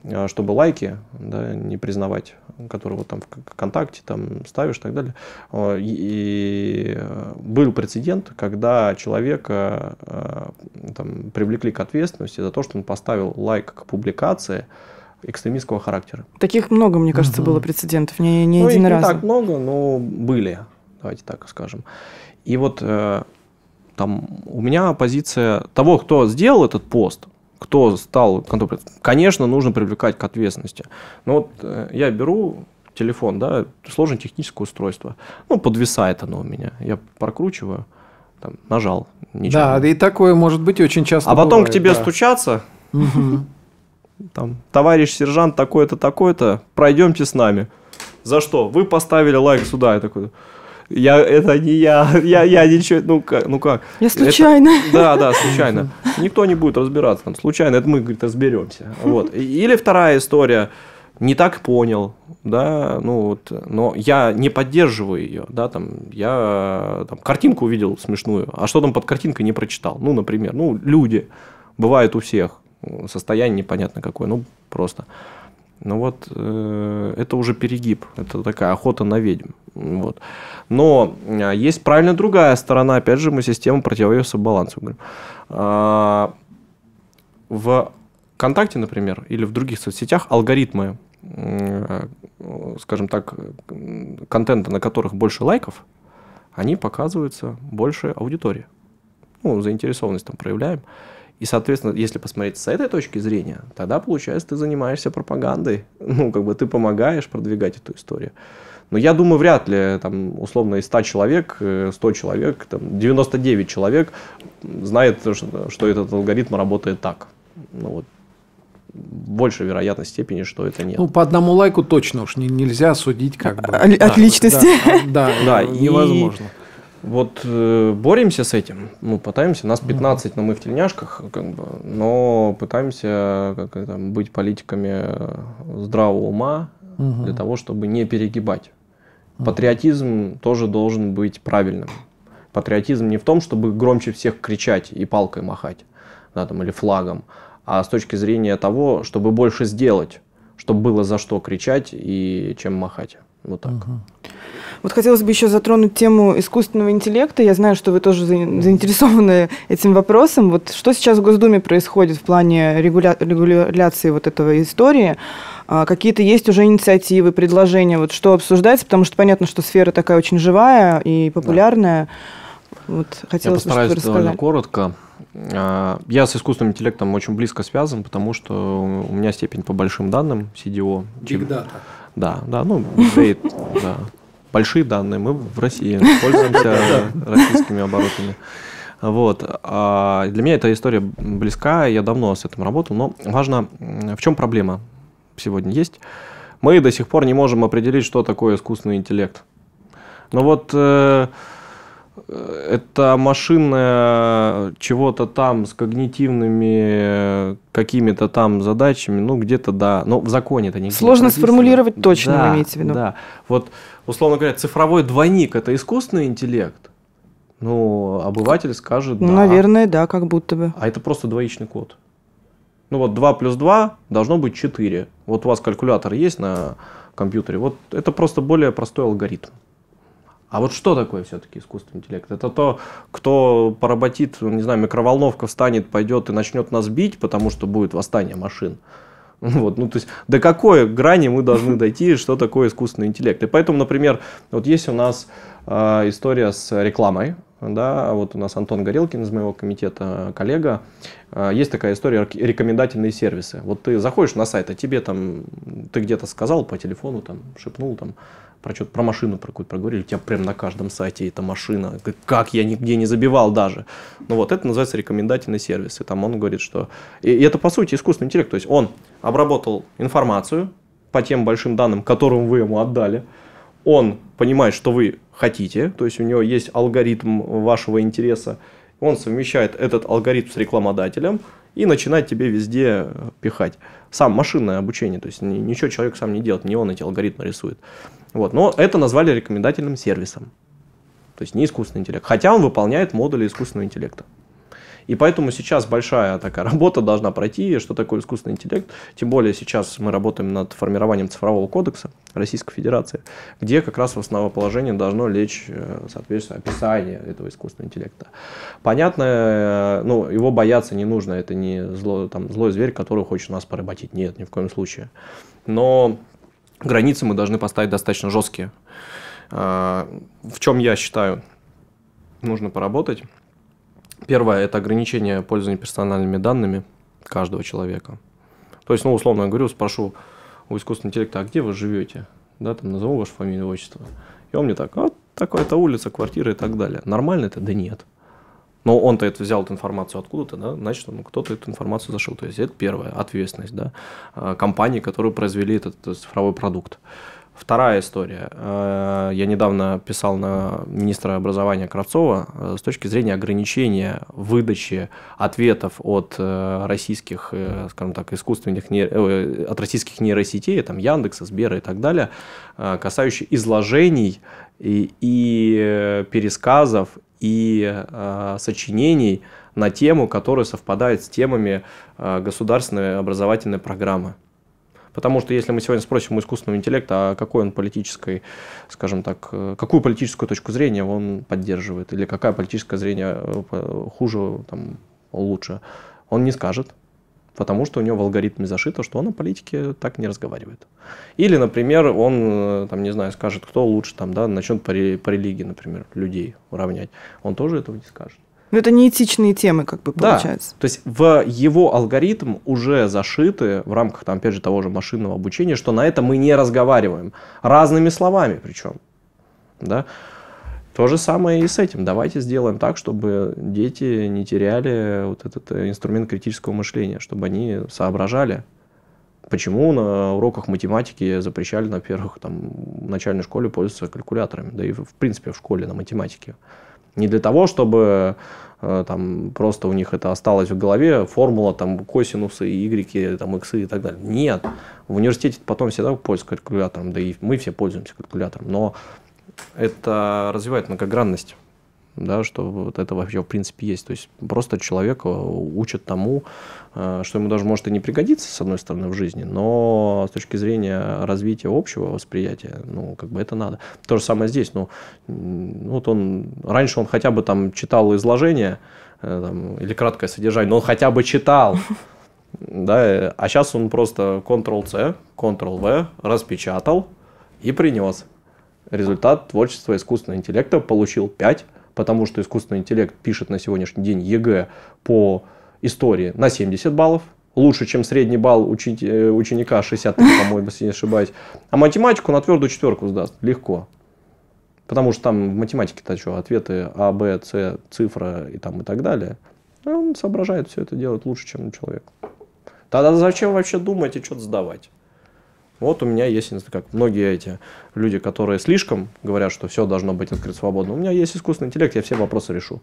а, чтобы лайки да, не признавать, которые вот там в ВКонтакте там ставишь и так далее. А, и был прецедент, когда человека там, привлекли к ответственности за то, что он поставил лайк к публикации, экстремистского характера. Таких много, мне кажется, угу. было прецедентов, не, не ну, один их раз. Не так много, но были, давайте так скажем. И вот э, там у меня позиция того, кто сделал этот пост, кто стал, конечно, нужно привлекать к ответственности. Но вот э, я беру телефон, да, сложное техническое устройство. Ну, подвисает оно у меня. Я прокручиваю, там, нажал, ничего. Да, и такое может быть очень часто. А потом бывает, к тебе да. стучаться. Угу там, товарищ сержант такой-то, такой-то, пройдемте с нами. За что? Вы поставили лайк сюда. Я такой, я, это не я, я, я ничего, ну как, ну как. Я случайно. Это, да, да, случайно. Никто не будет разбираться, там, случайно, это мы, говорит, разберемся. Вот. Или вторая история, не так понял, да, ну вот, но я не поддерживаю ее, да, там, я там, картинку увидел смешную, а что там под картинкой не прочитал, ну, например, ну, люди, бывает у всех, Э, состояние непонятно какое, ну просто. Ну вот э, это уже перегиб, это такая охота на ведьм. Вот. Но а, есть правильно другая сторона, опять же, мы систему противовеса балансу, говорим. А, в ВКонтакте, например, или в других соцсетях алгоритмы, э, скажем так, э, контента, на которых больше лайков, они показываются больше аудитории. Ну, заинтересованность там проявляем. Э, и, соответственно, если посмотреть с этой точки зрения, тогда, получается, ты занимаешься пропагандой. Ну, как бы ты помогаешь продвигать эту историю. Но я думаю, вряд ли, там, условно, из 100 человек, 100 э, человек, там, 99 человек знает, что, этот алгоритм работает так. Ну, вот, больше вероятной степени, что это нет. Ну, по одному лайку точно уж не, нельзя судить как бы. От да, личности. да, да, да невозможно. И вот э, боремся с этим, мы ну, пытаемся, нас 15, но мы в тельняшках, как бы, но пытаемся как, там, быть политиками э, здравого ума угу. для того, чтобы не перегибать. Патриотизм тоже должен быть правильным. Патриотизм не в том, чтобы громче всех кричать и палкой махать, да, там, или флагом, а с точки зрения того, чтобы больше сделать, чтобы было за что кричать и чем махать. Вот так. Угу. Вот хотелось бы еще затронуть тему искусственного интеллекта. Я знаю, что вы тоже заинтересованы этим вопросом. Вот что сейчас в Госдуме происходит в плане регуля... регуляции вот этого истории? А, какие-то есть уже инициативы, предложения, вот что обсуждается, потому что понятно, что сфера такая очень живая и популярная. Да. Вот хотелось Я постараюсь бы, чтобы довольно коротко. А, я с искусственным интеллектом очень близко связан, потому что у меня степень по большим данным CDO. Big Data. Да, да, ну, Great, да большие данные, мы в России пользуемся российскими оборотами. Вот. А для меня эта история близка, я давно с этим работал, но важно, в чем проблема сегодня есть. Мы до сих пор не можем определить, что такое искусственный интеллект. Но вот э, э, это машина э, чего-то там с когнитивными какими-то там задачами, ну где-то да, но в законе это не Сложно сформулировать точно, да, имеете в виду. Да, вот условно говоря, цифровой двойник – это искусственный интеллект? Ну, обыватель скажет ну, да. Наверное, да, как будто бы. А это просто двоичный код. Ну вот 2 плюс 2 должно быть 4. Вот у вас калькулятор есть на компьютере. Вот это просто более простой алгоритм. А вот что такое все-таки искусственный интеллект? Это то, кто поработит, ну, не знаю, микроволновка встанет, пойдет и начнет нас бить, потому что будет восстание машин. Вот, ну, то есть до какой грани мы должны дойти, что такое искусственный интеллект. И поэтому, например, вот есть у нас э, история с рекламой, да, вот у нас Антон Горелкин из моего комитета, коллега, а, есть такая история рекомендательные сервисы. Вот ты заходишь на сайт, а тебе там, ты где-то сказал по телефону, там, шепнул, там, про что-то про машину про какую-то проговорили, у тебя прям на каждом сайте эта машина, как я нигде не забивал даже. Ну вот, это называется рекомендательный сервис. И там он говорит, что... И, и это, по сути, искусственный интеллект. То есть он обработал информацию по тем большим данным, которым вы ему отдали. Он понимает, что вы хотите, то есть у него есть алгоритм вашего интереса, он совмещает этот алгоритм с рекламодателем, и начинает тебе везде пихать. Сам машинное обучение, то есть ничего человек сам не делает, не он эти алгоритмы рисует. Вот. Но это назвали рекомендательным сервисом. То есть не искусственный интеллект. Хотя он выполняет модули искусственного интеллекта. И поэтому сейчас большая такая работа должна пройти, что такое искусственный интеллект. Тем более сейчас мы работаем над формированием цифрового кодекса Российской Федерации, где как раз в основоположение должно лечь, э, соответственно, описание этого искусственного интеллекта. Понятно, э, ну, его бояться не нужно, это не зло, там, злой зверь, который хочет нас поработить. Нет, ни в коем случае. Но границы мы должны поставить достаточно жесткие. Э, в чем я считаю, нужно поработать. Первое – это ограничение пользования персональными данными каждого человека. То есть, ну, условно я говорю, спрошу у искусственного интеллекта, а где вы живете? Да, там назову ваше фамилию, отчество. И он мне так, вот такая-то улица, квартира и так далее. Нормально это? Да нет. Но он-то это взял эту информацию откуда-то, да, значит, ну, кто-то эту информацию зашил. То есть это первое, ответственность, да, а, компании, которые произвели этот, этот цифровой продукт. Вторая история. Э, я недавно писал на министра образования Кравцова э, с точки зрения ограничения выдачи ответов от э, российских, скажем так, искусственных, от российских нейросетей, там Яндекса, Сбера и так далее, касающих изложений и, и пересказов и э, сочинений на тему, которая совпадает с темами э, государственной образовательной программы. Потому что если мы сегодня спросим у искусственного интеллекта, а какой он политической, скажем так, э, какую политическую точку зрения он поддерживает, или какая политическое зрение э, хуже, там, лучше, он не скажет, потому что у него в алгоритме зашито, что он о политике так не разговаривает. Или, например, он, э, там, не знаю, скажет, кто лучше, там, да, начнет по религии, например, людей уравнять. Он тоже этого не скажет. Но ну, это неэтичные темы, как бы, получается. Да. То есть в его алгоритм уже зашиты в рамках, там, опять же, того же машинного обучения, что на это мы не разговариваем. Разными словами причем. Да? То же самое и с этим. Давайте сделаем так, чтобы дети не теряли вот этот э, инструмент критического мышления, чтобы они соображали, Почему на уроках математики запрещали на первых, там, в начальной школе пользоваться калькуляторами, да и в принципе в школе на математике? Не для того, чтобы Э, там просто у них это осталось в голове, формула, там, косинусы, y, там, иксы и так далее. Нет. В университете потом всегда пользуются калькулятором, да и мы все пользуемся калькулятором, но это развивает многогранность да, что вот это вообще в принципе есть. То есть просто человека э, учат тому, э, что ему даже может и не пригодиться с одной стороны, в жизни, но с точки зрения развития общего восприятия, ну, как бы это надо. То же самое здесь, ну, вот он, раньше он хотя бы там читал изложение э, там, или краткое содержание, но он хотя бы читал, да, а сейчас он просто Ctrl-C, Ctrl-V распечатал и принес. Результат творчества искусственного интеллекта получил 5 потому что искусственный интеллект пишет на сегодняшний день ЕГЭ по истории на 70 баллов, лучше, чем средний балл э, ученика 63, по-моему, если не ошибаюсь. А математику на твердую четверку сдаст легко. Потому что там в математике-то что, ответы А, Б, С, цифра и там и так далее. И он соображает все это делает лучше, чем человек. Тогда зачем вообще думать и что-то сдавать? Вот у меня есть, как многие эти люди, которые слишком говорят, что все должно быть открыто свободно. У меня есть искусственный интеллект, я все вопросы решу.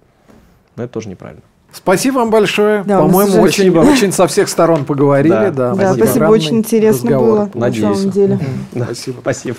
Но это тоже неправильно. Спасибо вам большое. Да, По-моему, очень, очень со всех сторон поговорили. Да, да, спасибо. спасибо. Очень интересно разговор. было. Надеюсь. На самом деле. Спасибо. Спасибо.